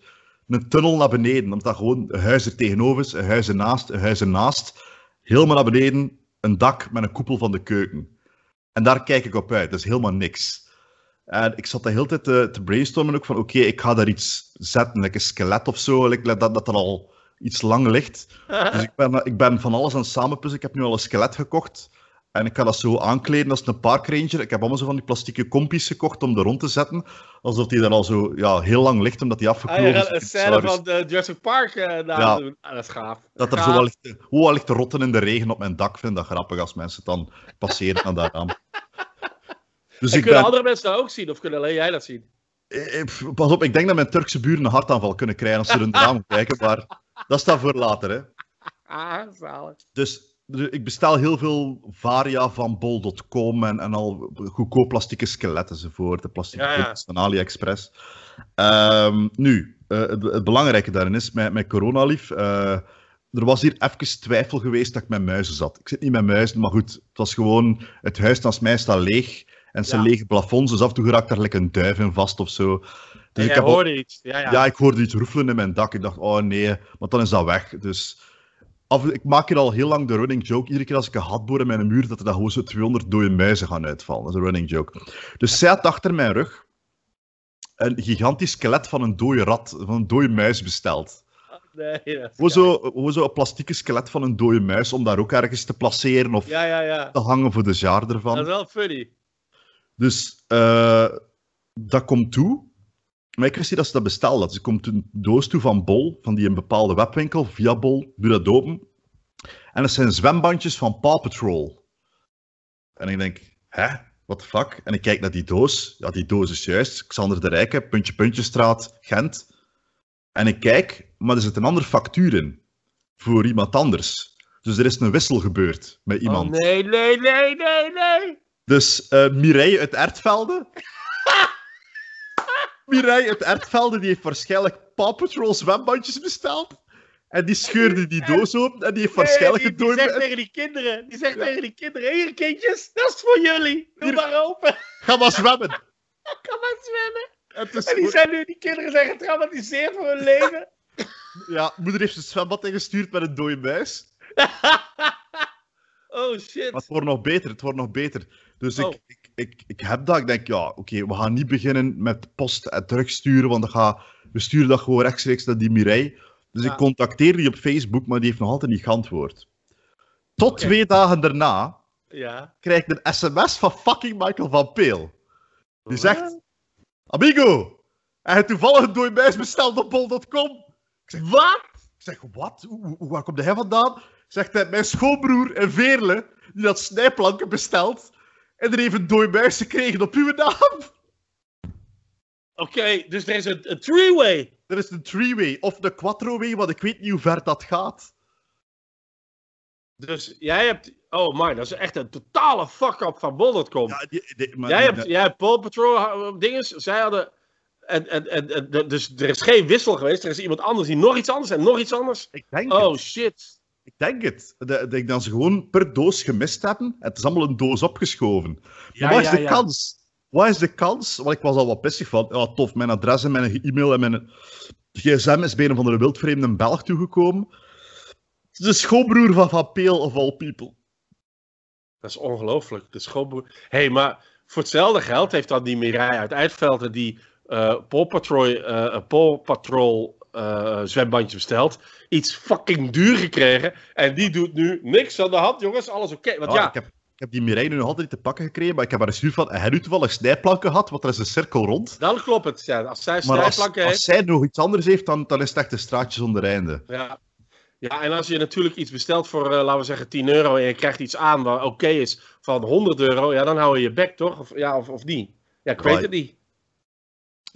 een tunnel naar beneden. Omdat gewoon huizen tegenover is, huizen naast, huizen naast. Helemaal naar beneden, een dak met een koepel van de keuken. En daar kijk ik op uit, dat is helemaal niks. En ik zat de hele tijd te, eh, te brainstormen ook van, oké, ik ga daar iets zetten, like een skelet of zo, like dat, dat er al iets lang ligt. Dus ik ben, ik ben van alles aan het samenpuzzelen. Ik heb nu al een skelet gekocht. En ik ga dat zo aankleden als een parkranger. Ik heb allemaal zo van die plastieke kompies gekocht om er rond te zetten. Alsof die er al zo ja, heel lang ligt, omdat die afgekloofd ah, is. Een scène van dus de Jurassic Park uh, ja. doen. Ah, dat is gaaf. Dat er zo wel ligt, te, ligt rotten in de regen op mijn dak. vind dat grappig als mensen het dan passeren aan daaraan. Dus ik kunnen andere mensen dat ook zien? Of kunnen alleen jij dat zien? Eh, eh, pas op, ik denk dat mijn Turkse buren een hartaanval kunnen krijgen als ze er een raam kijken. Maar dat staat voor later, hè. Ah, zalig. Dus dus ik bestel heel veel varia van bol.com en, en al goedkoop plastieke skeletten enzovoort. De plastieke ja, ja. van AliExpress. Ehm, nu, eh, het, belangrijke daarin is, met, met coronalief, eh, er was hier even twijfel geweest dat ik met muizen zat. Ik zit niet met muizen, maar goed, het was gewoon, het huis naast mij staat leeg. En zijn ja. lege plafonds, is dus af en toe raakt daar lekker een duif in vast of zo. Dus ik heb hoorde iets. Ja, ja. ja, ik hoorde iets roefelen in mijn dak. Ik dacht, oh nee, maar dan is dat weg. Dus af, ik maak hier al heel lang de running joke. Iedere keer als ik een gat boor in mijn muur, dat er gewoon zo 200 dode muizen gaan uitvallen. Dat is een running joke. Dus zij had achter mijn rug een gigantisch skelet van een dode rat, van een dode muis besteld. Nee, dat hoe, zo, zo een plastieke skelet van een dode muis om daar ook ergens te placeren of te hangen voor de jaar ervan. Dat is wel funny. Dus eh, dat komt toe. Maar ik wist niet dat ze dat bestelden. Dus ze een doos toe van Bol, van die een bepaalde webwinkel, via Bol, doe dat open. En dat zijn zwembandjes van Paw Patrol. En ik denk, hè? wat de fuck? En ik kijk naar die doos. Ja, die doos is juist. Xander de Rijke, Puntje Puntjestraat, Gent. En ik kijk, maar er zit een andere factuur in. Voor iemand anders. Dus er is een wissel gebeurd met oh, iemand. Oh, nee, nee, nee, nee, nee. Dus uh, Mireille uit Ertvelde. Mirai uit Ertvelde die heeft waarschijnlijk Paw Patrol zwembandjes besteld. En die scheurde die doos open en die heeft waarschijnlijk nee, die, die, zegt tegen die kinderen, die zegt tegen die kinderen, hier kindjes, dat is voor jullie, doe maar open. Ga maar zwemmen. Ga maar zwemmen. En, en die, zijn nu, die kinderen zijn getraumatiseerd voor hun leven. Ja, moeder heeft een zwembad ingestuurd met een dode muis. oh shit. Maar het wordt nog beter, het wordt nog beter. Dus ik, oh ik, ik heb dat. Ik denk, ja, oké, we gaan niet beginnen met post en terugsturen, want we sturen dat gewoon rechtstreeks naar die Mireille. Dus ik contacteer die op Facebook, maar die heeft nog altijd niet geantwoord. Tot twee dagen daarna ja. krijg ik een sms van fucking Michael van Peel. Die zegt, amigo, en toevallig door mij meis besteld op bol.com. Ik zeg, wat? Ik zeg, wat? Waar komt hij vandaan? Zegt hij, mijn schoonbroer in Veerle, die dat snijplanken besteld en er even dooimuis kregen op uw naam. Oké, dus er is een, three-way. Er is een three-way of de quattro-way, want ik weet niet hoe ver dat gaat. Dus jij hebt. Oh my, dat is echt een totale fuck-up van Bollard komt. Ja, jij, hebt, jij Paul Patrol dinges, zij hadden. En, en, en, dus er is geen wissel geweest, er is iemand anders die nog iets anders en nog iets anders. Ik denk oh shit. Ik denk het. dat Ik dan ze gewoon per doos gemist hebben. Het is allemaal een doos opgeschoven. Ja, maar is de kans? Wat is de kans? Want ik was al wat pissig van. Ja, tof, mijn adres en mijn e-mail en mijn gsm is bij van de wildvreemde Belg toegekomen. de schoonbroer van Van Peel of all people. Dat is ongelooflijk. De schoonbroer... hey, maar voor hetzelfde geld heeft dan die Mirai uit Eindvelden die uh, Patrol, eh, eh, Patrol eh, zwembandje besteld. Iets fucking duur gekregen. En die doet nu niks aan de hand, jongens. Alles oké. Ah, ja, ik, heb, ik, heb, die Mireille nu nog altijd te pakken gekregen. Maar ik heb haar eens van. En hij toevallig snijplanken gehad, want er is een cirkel rond. Dan klopt het. Als zij snijplanken heeft. Als zij nog iets anders heeft, dan, dan is het echt een straatje zonder einde. Ja. Ja, en als je natuurlijk iets bestelt voor, eh, laten we zeggen, 10 euro en je krijgt iets aan wat oké is van 100 euro, ja, dan hou je je bek toch? Of, ja, of, of niet? Ja, ik weet het niet.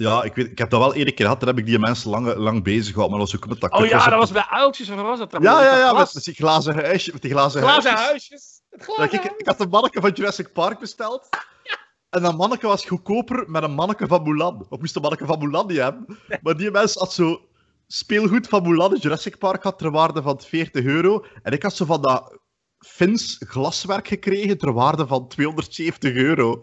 Ja, ik, weet, ik heb dat wel eerder keer gehad. Daar heb ik die mensen lang, lang bezig gehad. Maar dat was ook met dat Oh ja, dat was bij uiltjes of was dat? Ja, ja, ja. Met, die glazen huisjes. Met die glazen, glazen huisjes. ik, ik, had een manneke van Jurassic Park besteld. En dat manneke was goedkoper met een manneke van Mulan. Of moest de manneke van Mulan die hebben. Maar die mensen had zo speelgoed van Mulan Jurassic Park had ter waarde van 40 euro. En ik had zo van dat Fins glaswerk gekregen ter waarde van 270 euro.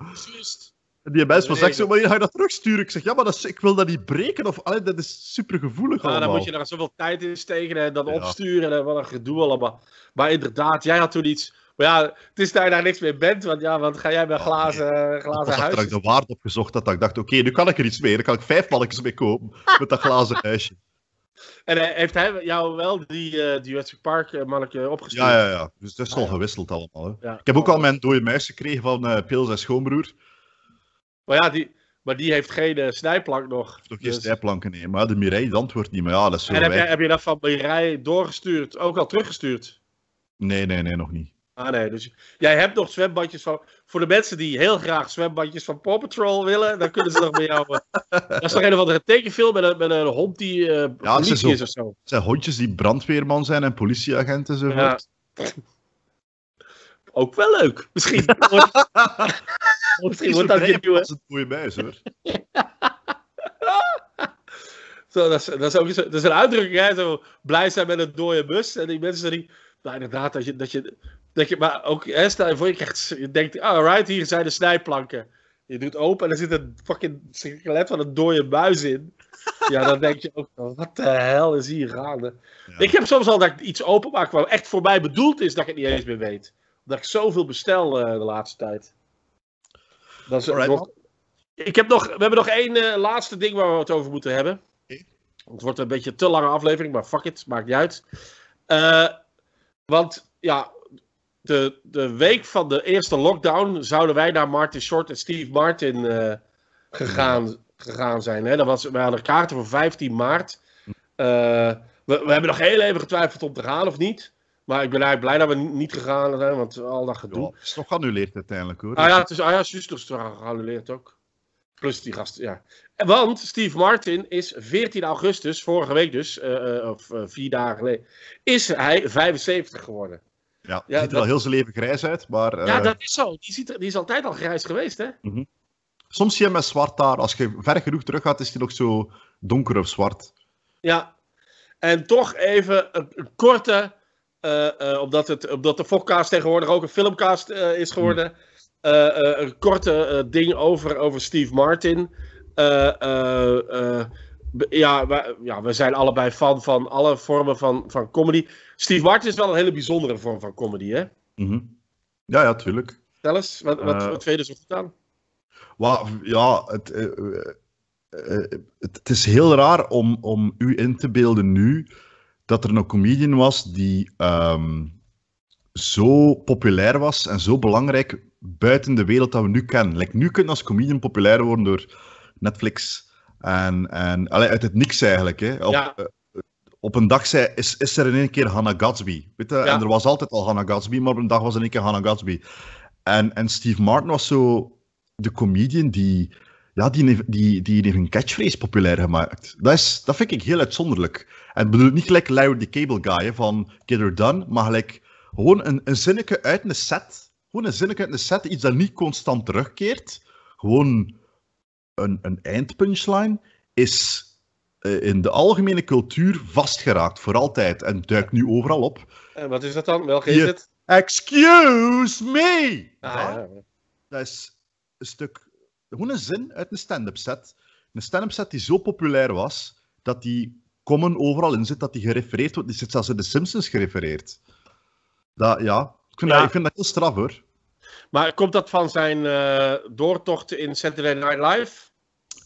En die mensen was echt zo, maar je ga dat terugsturen? Ik zeg, ja, maar dat ik wil dat niet breken. Of, dat is supergevoelig allemaal. Ja, dan moet je er zoveel tijd in steken en dat opsturen en wat een gedoe allemaal. Maar inderdaad, jij had toen iets... Maar ja, het is dat je daar niks meer bent, want ja, want ga jij met glazen, huis. Ik glazen huisje. Dat de waard opgezocht dat ik dacht, oké, nu kan ik er iets mee. Dan kan ik vijf mannetjes mee kopen met dat glazen huisje. En heeft hij jou wel die, uh, Jurassic Park uh, mannetje opgestuurd? Ja, ja, ja. Dus dat is ah, al gewisseld allemaal. Hè. Ik heb ook al mijn dode muis gekregen van uh, Pils en Schoonbroer. Maar ja, die, maar die heeft geen eh, snijplank nog. Toch geen dus- snijplanken, nee. Maar de Mireille antwoordt niet meer. Ja, dat is en heb, je, heb je dat van Mireille doorgestuurd? Ook al teruggestuurd? Nee, nee, nee, nog niet. Ah nee, dus jij hebt nog zwembadjes van. Voor de mensen die heel graag zwembadjes van Paw Patrol willen, dan kunnen ze nog bij jou. Eh, dat is toch een of andere tekenfilm met een, met een hond die eh, ja, politie is, zo, of zo. zijn hondjes die brandweerman zijn en politieagenten enzovoort. Ja. ook wel leuk. Misschien wordt, misschien dat je nieuwe... Als het mooie buis, hoor. zo, dat, is, dat, is dat is een uitdrukking, hè? Zo blij zijn met een dode bus. En die mensen die... Nou, inderdaad, dat je... Dat je dat je, maar ook, hè, stel je voor, je, krijgt, je denkt, ah, alright, hier zijn de snijplanken. Je doet open en er zit een fucking skelet van een dode muis in. Ja, dan denk je ook, wat de hel is hier gaande? Ik heb soms al dat iets openmaak wat echt voor mij bedoeld is, dat ik het niet eens meer weet dat ik zoveel bestel eh, de laatste tijd. Dat is, ik heb nog, we hebben nog één eh, laatste ding waar we het over moeten hebben. Het wordt een beetje te lange aflevering, maar fuck it, maakt niet uit. Eh, want ja, de, de week van de eerste lockdown zouden wij naar Martin Short en Steve Martin gegaan, gegaan zijn. Hè? Dat was, we hadden kaarten voor 15 maart. We, we, hebben nog heel even getwijfeld om te gaan of niet. Maar ik ben eigenlijk blij dat we niet gegaan zijn, want al dat gedoe. Ja, het is toch geannuleerd uiteindelijk hoor. Ah ja, het is, ah ja, juist, geannuleerd ook. Plus die gast, ja. Want Steve Martin is 14 augustus, vorige week dus, eh, eh, of eh, vier dagen geleden, is hij 75 geworden. Ja, ja ziet er al heel zijn leven grijs uit, maar... Ja, dat is zo. Die, ziet die is altijd al grijs geweest, hè? Mhm. Soms zie je hem met zwart daar. Als je ver genoeg terug gaat, is hij nog zo donker of zwart. Ja. En toch even een korte eh, eh, omdat, het, omdat de Fokcast tegenwoordig ook een filmcast eh, is geworden. Hmm. een korte ding over, over Steve Martin. ja, we, ja, we zijn allebei fan van alle vormen van, van comedy. Steve Martin is wel een hele bijzondere vorm van comedy, hè? Mhm. Ja, ja, tuurlijk. Tel eens, wat, wat, wat vind je er zo ja, het, het, het, is heel raar om, om u in te beelden nu dat er een comedian was die ehm, zo populair was en zo belangrijk buiten de wereld dat we nu kennen. Like, nu kun je als comedian populair worden door Netflix en, en uit het niks eigenlijk. Hè. Op, eh, op een dag zei, is, is er in één keer Hannah Gatsby, Weet je? En er was altijd al Hannah Gatsby, maar op een dag was er in één keer Hannah Gatsby. En, en Steve Martin was zo de comedian die ja, die, heeft, die, die heeft een catchphrase populair gemaakt. Dat, is, dat vind ik heel uitzonderlijk. En ik bedoel niet gelijk Larry the Cable Guy van Kidder Done, maar gelijk gewoon een, een zinnetje uit een set. Gewoon een zinnetje uit een set, iets dat niet constant terugkeert. Gewoon een, een eindpunchline is eh, in de algemene cultuur vastgeraakt voor altijd en duikt nu overal op. En wat is dat dan? Welke is het? Excuse me! Ah, dat is een stuk gewoon een zin uit een stand-up set. Een stand-up set die zo populair was, dat die common overal in zit, dat die gerefereerd wordt. Die zit zelfs in de Simpsons gerefereerd. Dat, ja, ik vind, Dat, ik vind dat heel straf hoor. Maar komt dat van zijn eh, doortocht in Saturday Night Live?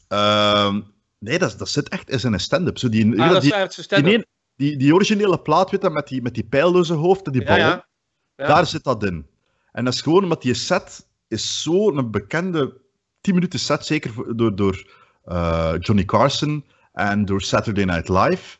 Ehm, nee, dat, dat zit echt in zijn stand-up. Zo die, ah, dat die, stand-up. Die, originele plaat, met die, met die pijlloze hoofd die ballen. Daar zit dat in. En dat is gewoon omdat die set is zo'n bekende 10 minuten set, zeker door, door eh, Johnny Carson en door Saturday Night Live,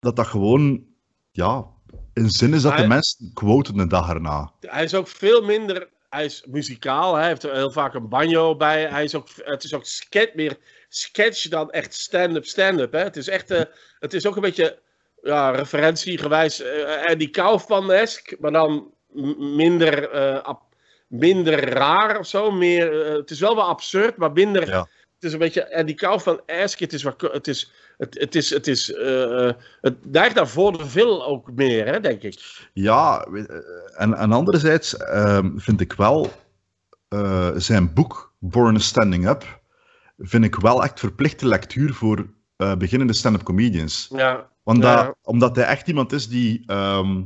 dat dat gewoon, ja, in zin is dat de mensen quoten de dag erna. Hij is ook veel minder, hij is muzikaal, hij heeft er heel vaak een banjo bij, hij is ook, het is ook sketch, meer sketch dan echt stand-up, stand-up. Het is echt, eh, het is ook een beetje, ja, referentiegewijs, en eh, die Kaufman-esk, maar dan minder uh, minder raar of zo. Meer, eh, het is wel wel absurd, maar minder. Het is een beetje. En die kou van Eske, het is wat. Het is. Het, het is. Het, is eh, eh, het daar daar voor de veel ook meer, hè, denk ik. Ja, en, en anderzijds um, vind ik wel. zijn boek, Born Standing Up, vind ik wel echt verplichte lectuur voor beginnende stand-up comedians. Ja. Want omdat hij echt iemand is die. Ehm,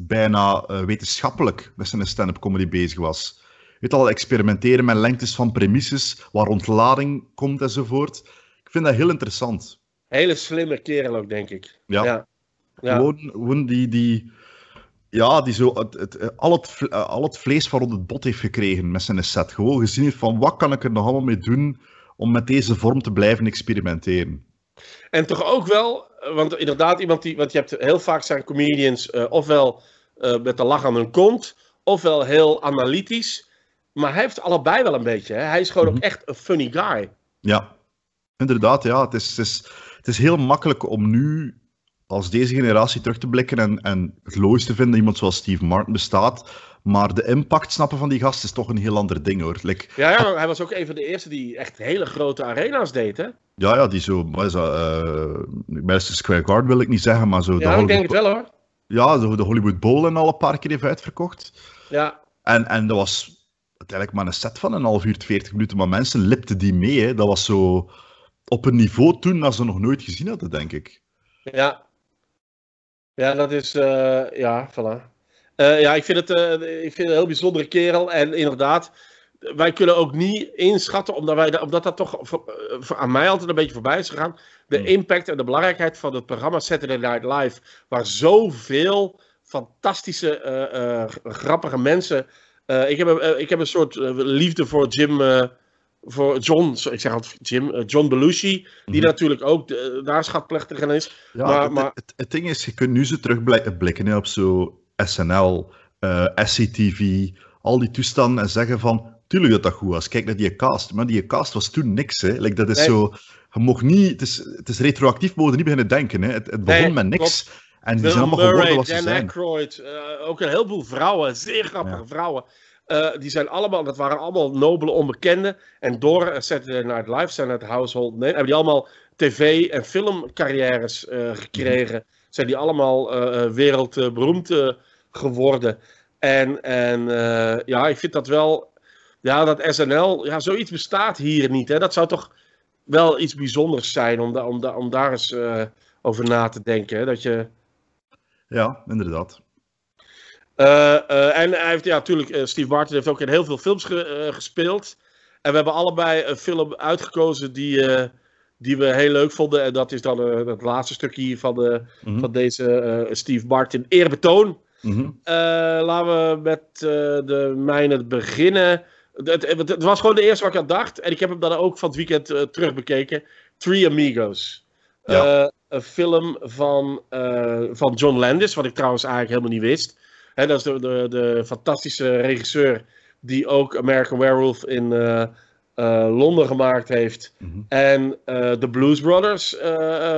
bijna eh, wetenschappelijk met zijn stand-up comedy bezig was. Weet al, experimenteren met lengtes van premisses, waar ontlading komt enzovoort. Ik vind dat heel interessant. Hele slimme kerel ook, denk ik. Ja. ja. Gewoon, die, die, ja, die zo het, het, eh, al, het, eh, al het vlees van rond het bot heeft gekregen met zijn set. Gewoon gezien heeft van wat kan ik er nog allemaal mee doen om met deze vorm te blijven experimenteren. En toch ook wel eh, want inderdaad, iemand die. Want je hebt heel vaak zijn comedians eh, ofwel eh, met de lach aan hun kont, ofwel heel analytisch. Maar hij heeft allebei wel een beetje. Hè? Hij is gewoon mhm. ook echt een funny guy. Ja, inderdaad. Ja. Het, is, het, is, het is heel makkelijk om nu als deze generatie terug te blikken en, en het logisch te vinden iemand zoals Steve Martin bestaat. Maar de impact snappen van die gast is toch een heel ander ding hoor. ja, ja, hij was ook een van de eerste die echt hele grote arena's deed, hè? Ja, ja, die zo, wat eh, Square Garden wil ik niet zeggen, maar zo... Ja, de ik denk het wel hoor. Ja, de Hollywood Bowl en al een paar keer heeft uitverkocht. Ja. En, en dat was uiteindelijk maar een set van een half uur, 40 minuten, maar mensen lipten die mee. Hè. Dat was zo op een niveau toen dat ze nog nooit gezien hadden, denk ik. Ja. Ja, dat is, eh, ja, voilà. Eh, ja, ik vind, het, eh, ik vind een heel bijzondere kerel. En inderdaad, wij kunnen ook niet inschatten, omdat, wij, omdat dat toch eh, aan mij altijd een beetje voorbij is gegaan. De hmm. impact en de belangrijkheid van het programma Saturday Night Live. Waar zoveel fantastische, grappige mensen. ik, heb, een, ik heb een soort liefde voor Jim voor John, ik zeg altijd Jim, John Belushi, die hmm. natuurlijk ook daar schatplechtig in is. maar, maar... Het, het, ding is, je kunt nu ze terugblikken op zo SNL, eh, SCTV, al die toestanden en zeggen van, tuurlijk dat dat goed was, kijk naar die cast. Maar die cast was toen niks, hè. dat is zo, je mocht niet, het is, het is retroactief, mogen niet beginnen denken, hè. Het, het begon met niks. En die zijn allemaal geworden wat Dan ze zijn. Aykroyd, eh, ook een heleboel vrouwen, zeer grappige vrouwen. Eh, die zijn allemaal, dat waren allemaal nobele onbekenden. En door naar het Live zijn het household Hebben die allemaal tv- en filmcarrières uh, gekregen. Mhm. Zijn die allemaal wereldberoemd geworden. En, en eh, ja, ik vind dat wel. Ja, dat SNL, ja, zoiets bestaat hier niet. Hè? Dat zou toch wel iets bijzonders zijn om, da om, om daar eens eh, over na te denken. Hè? Dat je... Ja, inderdaad. Uh, en hij heeft, ja, natuurlijk, Steve Martin heeft ook in heel veel films gespeeld. En we hebben allebei een film uitgekozen die, die we heel leuk vonden. En dat is dan het laatste stukje van, de, mhm. van deze Steve Martin eerbetoon. Mm laten we met uh, de mijne beginnen. Het, het, was gewoon de eerste wat ik aan dacht. En ik heb hem dan ook van het weekend uh, terugbekeken. Three Amigos. een film van, van John Landis, wat ik trouwens eigenlijk helemaal niet wist. Hè, dat is de, de, de, fantastische regisseur die ook American Werewolf in Londen gemaakt heeft. Mhm. En The Blues Brothers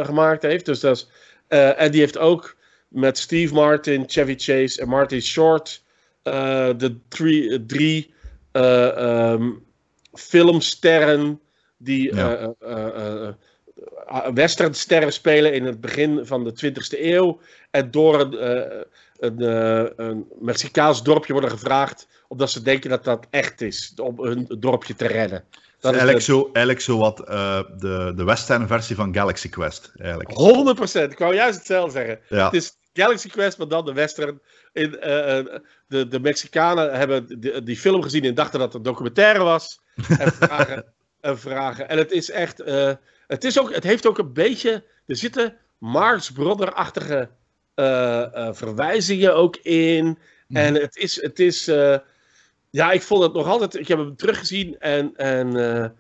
gemaakt heeft. Dus dat is, en die heeft ook met Steve Martin, Chevy Chase en Martin Short. Eh, de drie, drie eh, ehm, filmsterren die ja. uh, westernsterren spelen in het begin van de 20e eeuw. En door een, een, een Mexicaans dorpje worden gevraagd omdat ze denken dat dat echt is om hun dorpje te redden. Dat is eigenlijk, de... zo, eigenlijk zo wat de, de western versie van Galaxy Quest. Eigenlijk. 100%, ik wou juist hetzelfde zeggen. Ja. Het is Galaxy Quest, maar dan de western. In, eh, eh, de, de Mexicanen hebben die, film gezien en dachten dat het een documentaire was. En vragen. en, vragen. en het is echt... Eh, het, is ook, het heeft ook een beetje... Er zitten Marx Brother-achtige verwijzingen ook in. Mm. En het is... Het is ja, ik vond het nog altijd... Ik heb hem teruggezien en... en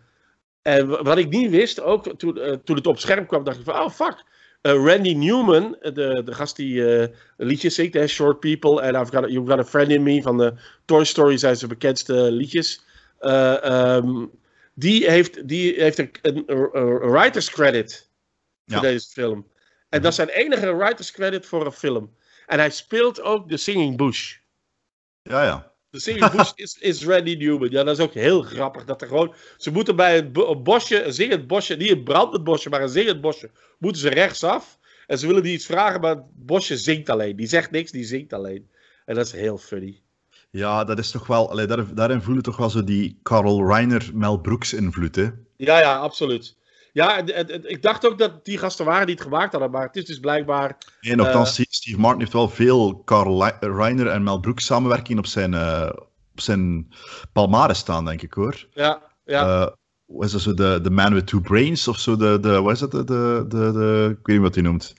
en wat ik niet wist, ook toen, toen het op scherm kwam, dacht ik van, oh fuck, eh, Randy Newman, eh, de, de gast die eh, liedjes zingt, hè, Short People en I've got You've Got a Friend in Me van de Toy Story zijn zijn bekendste liedjes. Ehm, die heeft, die heeft een, writer's credit voor deze film. En mhm. dat is zijn enige writer's credit voor een film. En hij speelt ook de Singing Bush. Ja, ja. De zingend Bush is, is Randy Newman. Ja, dat is ook heel grappig. Dat er gewoon, ze moeten bij een, bosje, een zingend bosje, niet een brandend bosje, maar een zingend bosje, moeten ze rechtsaf. En ze willen die iets vragen, maar het bosje zingt alleen. Die zegt niks, die zingt alleen. En dat is heel funny. Ja, dat is toch wel, allee, daarin voelen toch wel zo die Carl Reiner, Mel Brooks invloed, hè? Ja, ja, absoluut. Ja, ik dacht ook dat die gasten waren die het gemaakt hadden, maar het is dus blijkbaar... Nee, nogthans, uh, eh, Steve Martin heeft wel veel Carl Reiner en Mel Brooks samenwerking eh, op zijn, palmares staan, denk ik hoor. Ja, ja. was eh, dat zo de, de Man with Two Brains of zo? De, de, wat is dat? De, de, de, ik weet niet wat hij noemt.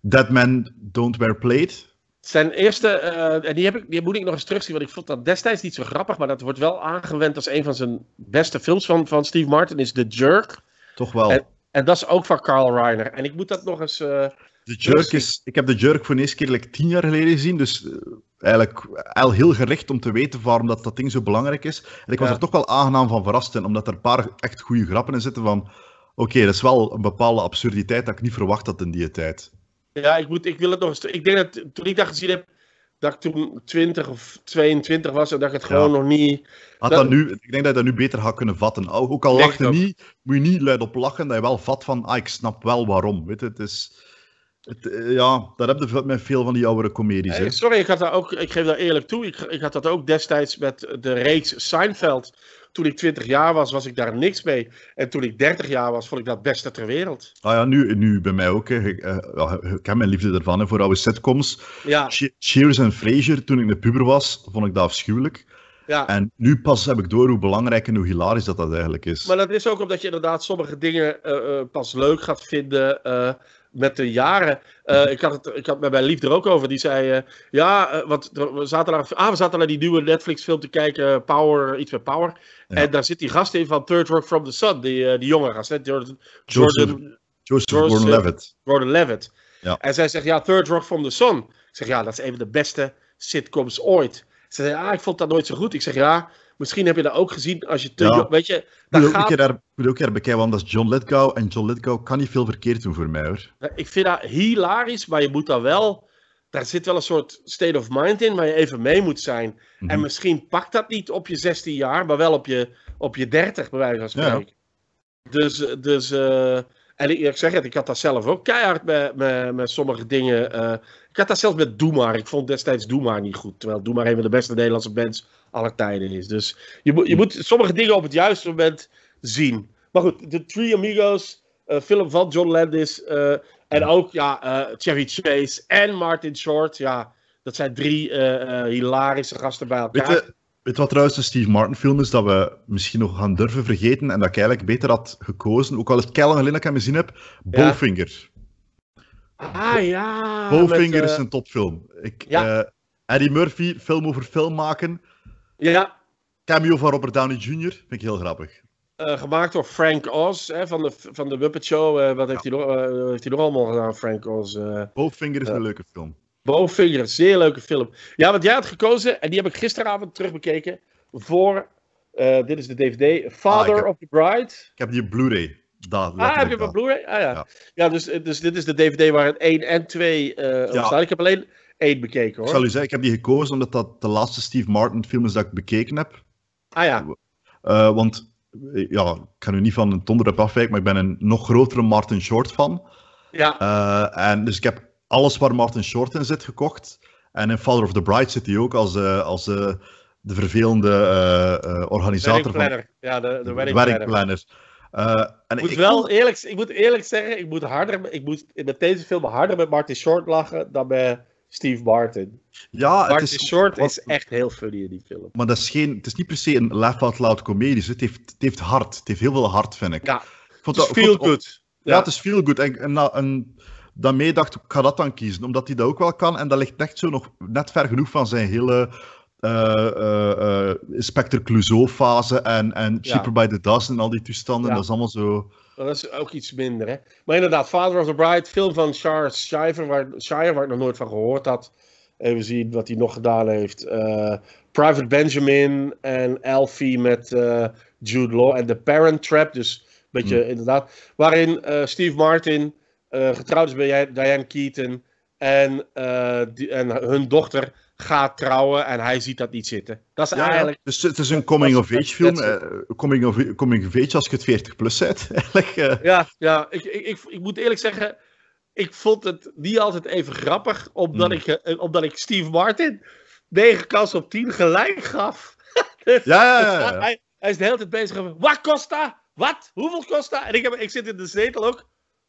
Dead Men Don't Wear Plate. Zijn eerste, en die, heb ik, die moet ik nog eens terugzien, want ik vond dat destijds niet zo grappig, maar dat wordt wel aangewend als een van zijn beste films van, van Steve Martin, is The Jerk. Toch wel. En, en dat is ook van Carl Reiner. En ik moet dat nog eens. Eh, de Jerk is, ik heb de Jerk voor de eerste keer tien jaar geleden gezien, dus eh, eigenlijk al heel gericht om te weten waarom dat, dat ding zo belangrijk is. En ik was er toch wel aangenaam van verrast in, omdat er een paar echt goede grappen in zitten van, oké, dat is wel een bepaalde absurditeit dat ik niet verwacht had in die tijd. Ja, ik, moet, ik wil het nog eens, ik denk dat toen ik dat gezien heb, dat ik toen 20 of 22 was en dat ik het gewoon nog niet. Had dat... nu, ik denk dat je dat nu beter had kunnen vatten. Ook al lachte niet, moet je niet luid op lachen, dat je wel vat van, ah, ik snap wel waarom. Weet het is. Het, eh, ja, dat heb je met veel van die oudere comedies. Eh, sorry, ik, had dat ook, ik geef dat eerlijk toe. Ik, ik had dat ook destijds met de reeks Seinfeld toen ik 20 jaar was, was ik daar niks mee. En toen ik 30 jaar was, vond ik dat beste ter wereld. Ah ja, nu, nu bij mij ook. Ik, uh, heb mijn liefde ervan voor oude sitcoms. Ja. Cheers en Frasier, toen ik de puber was, vond ik dat afschuwelijk. Ja. En nu pas heb ik door hoe belangrijk en hoe hilarisch dat, dat eigenlijk is. Maar dat is ook omdat je inderdaad sommige dingen eh, eh, pas leuk gaat vinden met de jaren. Eh, ik, had het, ik had met mijn liefde er ook over. Die zei: eh, Ja, eh, want ah, we, zaten naar, we die nieuwe Netflix-film te kijken, Power, iets met Power. En daar zit die gast in van Third Rock from the Sun, die, die jonge gast, hè? Jordan, Jordan, Jordan, Levitt. Jordan Levitt. Ja. En zij zegt: Ja, Third Rock from the Sun. Ik zeg: Ja, dat is een van de beste sitcoms ooit. Ze zei: Ah, ik vond dat nooit zo goed. Ik zeg: Ja. Misschien heb je dat ook gezien als je te... Weet je, dat ik, wil gaat... daar, wil ook erbij want dat is John Lithgow. En John Lithgow kan niet veel verkeerd doen voor mij, hoor. Ik vind dat hilarisch, maar je moet daar wel... Daar zit wel een soort state of mind in waar je even mee moet zijn. En mhm. misschien pakt dat niet op je 16 jaar, maar wel op je, op je 30, bij wijze van spreken. Dus, eh, dus uh, en ik, zeg het, ik had dat zelf ook keihard met, met, met sommige dingen. Eh, ik had dat zelfs met Doemar. Ik vond destijds Doemar niet goed. Terwijl Doemar een van de beste Nederlandse bands aller tijden is. Dus je, moet, je hmm. moet sommige dingen op het juiste moment zien. Maar goed, de Three Amigos, uh, film van John Landis. Eh, en hmm. ook ja, Chevy Chase en Martin Short. Ja, dat zijn drie hilarische gasten bij elkaar. Het wat trouwens de Steve Martin film is dat we misschien nog gaan durven vergeten en dat ik eigenlijk beter had gekozen, ook al is het keihard alleen dat ik hem gezien heb, Bowfinger. Ah ja! Bowfinger is eh, een topfilm. Ik, eh, Eddie Murphy, film over film maken. Ja. Cameo van Robert Downey Jr. vind ik heel grappig. Eh, gemaakt door Frank Oz hè, van, de, van de Show. wat heeft, hij nog, heeft hij nog allemaal gedaan, Frank Oz? Bowfinger is een leuke film. Bowfinger, zeer leuke film. Ja, want jij had gekozen, en die heb ik gisteravond terugbekeken, voor, eh, dit is de DVD, ah, Father of the Bride. Ik heb die Blu-ray. Ah, heb je wel Blu-ray? Ah ja. ja. dus, eh, dus dit is de DVD waar het 1 en 2 uh, eh, ja. staan. Ik heb alleen één bekeken hoor. Ik zal u zeggen, ik heb die gekozen omdat dat de laatste Steve Martin film is dat ik bekeken heb. Ah ja. want, ja, ik ga nu niet van een donderdep afwijken, maar ik ben een nog grotere Martin Short fan. Ja. en dus ik heb alles waar Martin Short in zit gekocht. En in Father of the Bride zit hij ook als, eh, als eh, de vervelende eh, organisator van... Ja, de, de, wedding, en ik moet wel eerlijk, ik moet eerlijk zeggen, ik moet, harder, ik moet met deze film harder met Martin Short lachen dan met Steve Martin. Ja, Martin het is, Short is echt heel funny in die film. Maar dat is geen, het is niet per se een laugh out loud comedie. Dus het heeft, het heeft hart. Het heeft heel veel hart, vind ik. Ja, het is feel good. ja. het is feel good. En, en, en dan meedacht, ik ga dat dan kiezen. Omdat hij dat ook wel kan en dat ligt echt zo nog net ver genoeg van zijn hele uh, eh, uh, eh, Inspector eh, Clouseau-fase en, en Cheaper by the Dozen en al die toestanden. Dat is allemaal zo... Dat is ook iets minder, hè. Maar inderdaad, Father of the Bride, film van Charles Shire, waar, Shire, waar ik nog nooit van gehoord had. Even zien wat hij nog gedaan heeft. Private Benjamin en Alfie met Jude Law en The Parent Trap. Dus een beetje hmm. inderdaad. Waarin Steve Martin eh, getrouwd is bij Diane Keaton. En, eh, en hun dochter gaat trouwen en hij ziet dat niet zitten. Dat is eigenlijk... Dus het is een coming-of-age film. coming-of-age eh, coming of als je het 40-plus zet, Ja, ja. Ik, ik, ik, ik, moet eerlijk zeggen, ik vond het niet altijd even grappig, omdat, hmm. ik, omdat ik Steve Martin 9 kans op 10 gelijk gaf. dus, ja, ja, hij, hij, is de hele tijd bezig met, wat kost dat? Wat? Hoeveel kost dat? En ik, heb, ik zit in de zetel ook.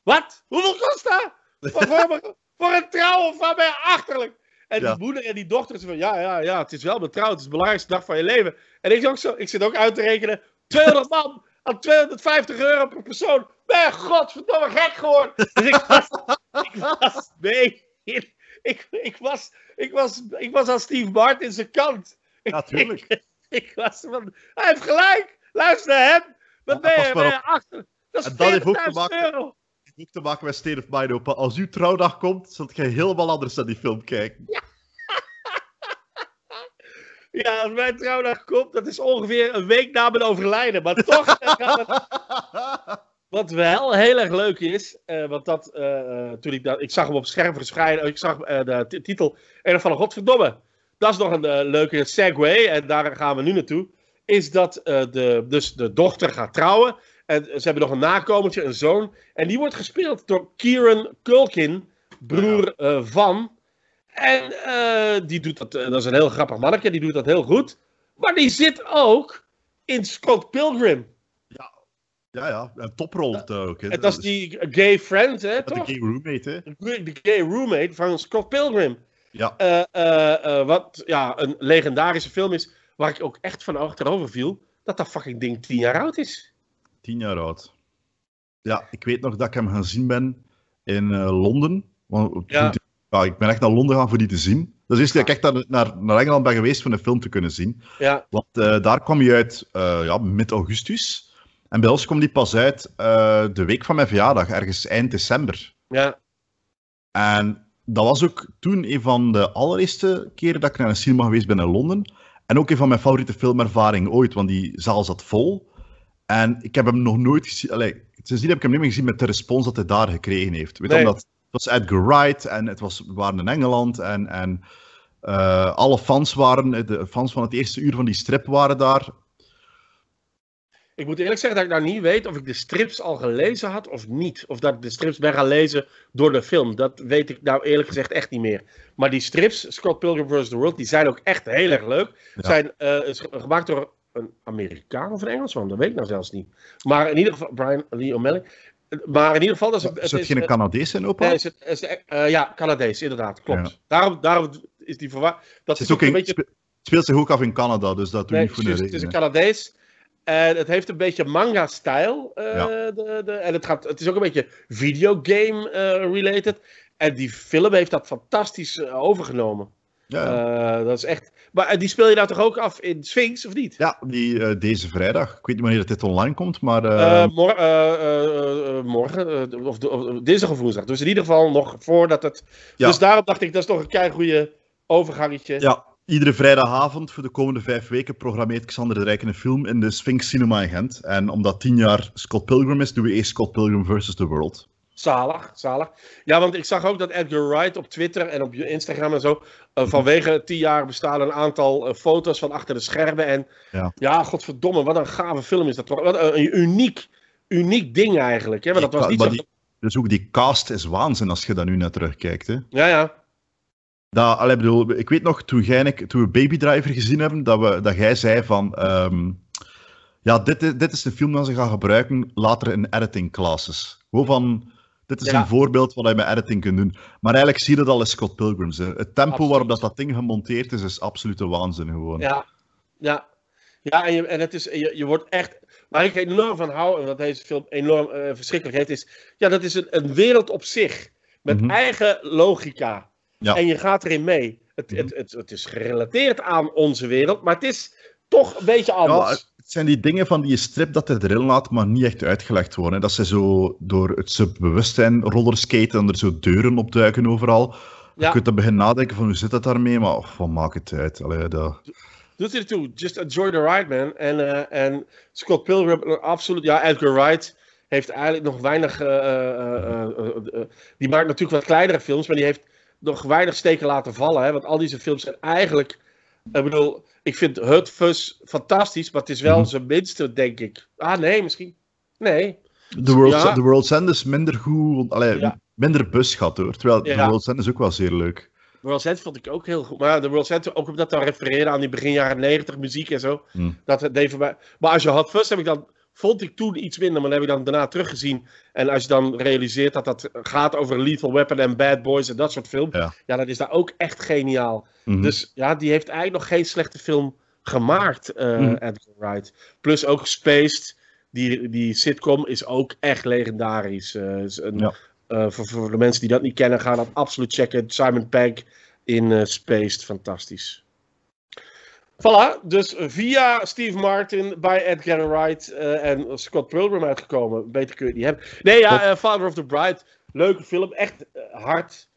Wat? Hoeveel kost dat? Voor, voor, een trouwen van mij achterlijk. En ja. die moeder en die dochter van ja, ja, ja, het is wel betrouwd. Het is de belangrijkste dag van je leven. En ik, ook zo, ik zit ook uit te rekenen. 200 man aan 250 euro per persoon. Mijn godverdomme gek geworden. Dus ik was, ik was mee. Ik, was, ik, was, ik was aan Steve Martin zijn kant. Natuurlijk. ik, was van, hij heeft gelijk. Luister naar hem. Wat ben je, achter? Dat is en euro ook te maken met State of Mind open. Als uw trouwdag komt, zult je helemaal anders dan die film kijken. Ja. als mijn trouwdag komt, dat is ongeveer een week na mijn overlijden. Maar toch Wat wel heel erg leuk is, eh, want dat, eh, eh, toen ik, dat, ik zag hem op scherm verschijnen, ik zag de titel en van godverdomme, dat is nog een leuke segue en daar gaan we nu naartoe, is dat de, dus de dochter gaat trouwen en ze hebben nog een nakomertje, een zoon. En die wordt gespeeld door Kieran Culkin, broer eh, van. En eh, die doet dat, eh, dat is een heel grappig mannetje, die doet dat heel goed. Maar die zit ook in Scott Pilgrim. Ja, ja, ja. een toprol ook. Hè. En dat is die gay friend, hè, toch? De gay roommate, hè? De gay roommate van Scott Pilgrim. Ja. wat ja, een legendarische film is, waar ik ook echt van achterover viel, dat dat fucking ding tien jaar oud is tien jaar oud. Ja, ik weet nog dat ik hem gaan zien ben in eh, Londen. Want, ja. ik ben echt naar Londen gaan voor die te zien. Dat is eerst dat ik echt naar, naar, naar, Engeland ben geweest om een film te kunnen zien. Ja. Want eh, daar kwam hij uit uh, ja, mid-augustus. En bij ons kwam die pas uit de week van mijn verjaardag, ergens eind december. Ja. En dat was ook toen een van de allereerste keren dat ik naar een cinema geweest ben in Londen. En ook een van mijn favoriete filmervaringen ooit, want die zaal zat vol. En ik heb hem nog nooit gezien. Allee, sindsdien heb ik hem niet meer gezien met de respons dat hij daar gekregen heeft. Weet omdat het was Edgar Wright en het was, waren in Engeland en, en eh, alle fans waren, de fans van het eerste uur van die strip waren daar. Ik moet eerlijk zeggen dat ik nou niet weet of ik de strips al gelezen had of niet. Of dat ik de strips ben gaan lezen door de film. Dat weet ik nou eerlijk gezegd echt niet meer. Maar die strips, Scott Pilgrim vs. The World, die zijn ook echt heel erg leuk. Ja. Zijn eh, gemaakt door een Amerikaan of een Engelsman, dat weet ik nou zelfs niet. Maar in ieder geval, Brian Lee O'Malley. Maar in ieder geval... Dat is, het, Zit geen Canadees in op? Nee, eh, ja, Canadees, inderdaad, klopt. Daarom, is die Dat het is ook een, beetje... speelt zich ook af in Canada, dus dat doe je niet voor de Het is een Canadees. En het heeft een beetje manga-stijl. Eh, en het, gaat, het is ook een beetje videogame-related. Eh, en die film heeft dat fantastisch overgenomen. Ja, dat is echt. Maar eh, die speel je nou toch ook af in Sphinx, of niet? Ja, die, eh, deze vrijdag. Ik weet niet wanneer dit online komt, maar... Eh, morgen, of, of dinsdag of Dus in ieder geval nog voordat het... Ja. Dus daarom dacht ik, dat is toch een goede overgangetje. Ja, Iedere vrijdagavond voor de komende vijf weken programmeert Xander de Rijk een film in de Sphinx Cinema in Gent. En omdat tien jaar Scott Pilgrim is, doen we eerst Scott Pilgrim versus the World. Zalig, zalig. Ja, want ik zag ook dat Edgar Wright op Twitter en op Instagram en zo. Eh, vanwege tien jaar bestaan een aantal eh, foto's van achter de schermen. En ja. godverdomme, wat een gave film is dat toch? Wat een uniek, uniek ding eigenlijk. Hè? Maar dat was die, dus ook die cast is waanzin als je daar nu naar terugkijkt. Hè? Ja, ja. Dat, allee, bedoel, ik weet nog, toen, toen we Baby Driver gezien hebben, dat, we, dat jij zei van. Ehm, ja, dit, dit is de film dat ze gaan gebruiken later in editing classes. Gewoon van dit is een voorbeeld wat je met editing kunt doen. Maar eigenlijk zie je dat al in Scott Pilgrims. Hè. Het tempo waarop dat, dat ding gemonteerd is, is absolute waanzin gewoon. Ja, ja. ja en, je, en het is, je, wordt echt... Waar ik enorm van hou, en wat deze film enorm eh, verschrikkelijk heeft, is... Ja, dat is een, wereld op zich. Met mhm. eigen logica. Ja. En je gaat erin mee. Het, mhm. het, het, het, is gerelateerd aan onze wereld, maar het is toch een beetje anders. Ja, het zijn die dingen van die strip dat het erin laat, maar niet echt uitgelegd worden. Dat ze zo door het subbewustzijn rollerskaten en er zo deuren opduiken overal. Je kunt dan beginnen nadenken van hoe zit dat daarmee, maar oh, maak maakt het uit? Allee, dat... er toe. Just enjoy the ride, man. Eh, en, Scott Pilgrim, absoluut. Ja, Edgar Wright heeft eigenlijk nog weinig... Eh, eh, die maakt natuurlijk wat kleinere films, maar die heeft nog weinig steken laten vallen. Hè? Want al deze films zijn eigenlijk ik bedoel, ik vind fantastisch, maar het is wel mhm. zijn minste, denk ik. Ah, nee, misschien. Nee. The World, ja. the World End is minder goed, allee, minder bus gehad hoor. Terwijl de The World End is ook wel zeer leuk. The World End vond ik ook heel goed. Maar The World End, ook omdat dat refereerde aan die begin jaren 90 muziek en zo. Mhm. Dat deed voor mij... Maar als je Fuzz heb ik dan Vond ik toen iets minder, maar dat heb ik dan daarna teruggezien. En als je dan realiseert dat dat gaat over Lethal Weapon en Bad Boys en dat soort films. Ja, dat is daar ook echt geniaal. Mhm. Dus ja, die heeft eigenlijk nog geen slechte film gemaakt, uh, mm. Edgar Wright. Plus ook Spaced, die, die sitcom, is ook echt legendarisch. Eh, een, eh, voor, de mensen die dat niet kennen, gaan dat absoluut checken. Simon Pegg in Spaced, fantastisch. Voilà, dus via Steve Martin bij Edgar Wright eh, en Scott Pilgrim uitgekomen. Beter kun je die hebben. Nee, ja, eh, Father of the Bride. Leuke film, echt eh, hard.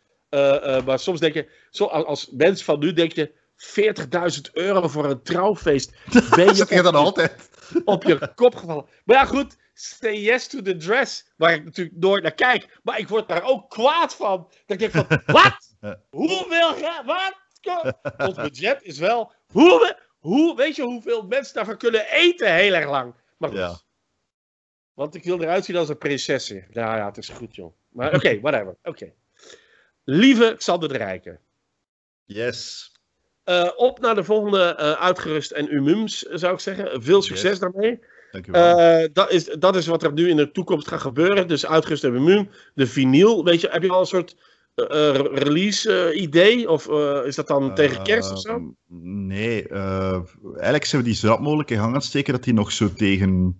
maar soms denk je, zo, als, mens van nu denk je... 40.000 euro voor een trouwfeest. Ben je, je dan altijd op je kop gevallen. Maar ja, goed. Say yes to the dress. Waar ik natuurlijk nooit naar kijk. Maar ik word daar ook kwaad van. Dat ik denk van, wat? Hoe wil je, wat? Ons budget is wel. Hoe, we, hoe, weet je hoeveel mensen daarvan kunnen eten heel erg lang? Maar goed. Ja. Want ik wil eruit zien als een prinsesje. Nou ja, het is goed, joh. Maar oké, whatever. Oké. Lieve Xander de Rijken. Yes. Eh, op naar de volgende eh, uitgerust en umums, zou ik zeggen. Veel succes yes. daarmee. Uh, dat, is, dat is wat er nu in de toekomst gaat gebeuren. Dus uitgerust en umum. De vinyl. Weet je, heb je al een soort eh, eh, release-idee? Eh, of is dat dan tegen kerst of zo? Nee, eigenlijk zijn we die zo mogelijk in gang aan het steken dat hij nog zo tegen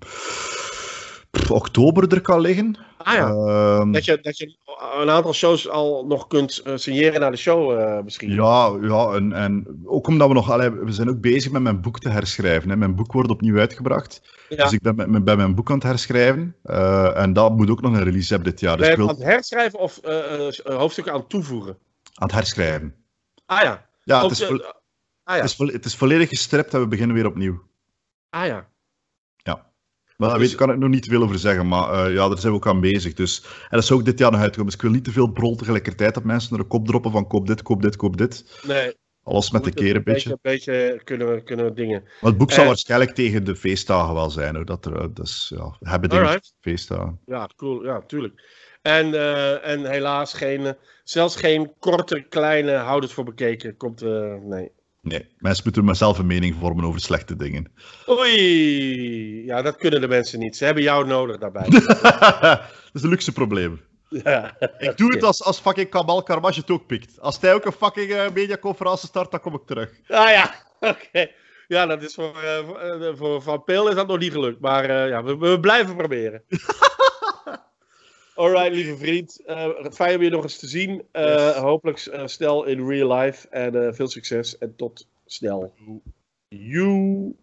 oktober er kan liggen. Ah ja, ehm, dat, je, dat je een aantal shows al nog kunt eh, signeren naar de show eh, misschien. Ja, ja en, en ook omdat we nog... Allee, we zijn ook bezig met mijn boek te herschrijven. Hè. Mijn boek wordt opnieuw uitgebracht. Dus ik ben met, bij mijn boek aan het herschrijven. Eh, en dat moet ook nog een release hebben dit jaar. Dus aan het herschrijven of hoofdstukken aan het toevoegen? Aan het herschrijven. Ah ja. Ja, het is, ah, ja. Het, is het is volledig gestript en we beginnen weer opnieuw. Ah ja. Maar daar dus- kan ik nog niet veel over zeggen, maar eh, ja, daar zijn we ook aan bezig. Dus, en dat zou ook dit jaar nog uitkomen. Dus ik wil niet te veel brol tegelijkertijd dat mensen er een kop droppen van koop dit, koop dit, koop dit. Nee. Alles met de keren, een beetje. Een beetje kunnen we, kunnen dingen. Maar het boek zal eh, waarschijnlijk tegen de feestdagen wel zijn. Hoor. Dat er, dus ja, hebben dingen right. feestdagen. Ja, cool. Ja, tuurlijk. En, en helaas geen, zelfs geen korte, kleine, houd het voor bekeken. Komt, nee, Nee, mensen moeten maar zelf een mening vormen over slechte dingen. Oei, ja, dat kunnen de mensen niet. Ze hebben jou nodig daarbij. dat is een luxe probleem. Ja, ik doe het als, als fucking Kamal Karmaj het ook pikt. Als hij ook een fucking uh, mediaconferentie start, dan kom ik terug. Ah ja, oké. Ja, dat is voor, eh, eh, voor Van Peel is dat nog niet gelukt. Maar ja, we, we blijven proberen. Alright, lieve vriend. Uh, fijn om je nog eens te zien. Eh, hopelijk eh, snel in real life. En veel succes en tot snel. You.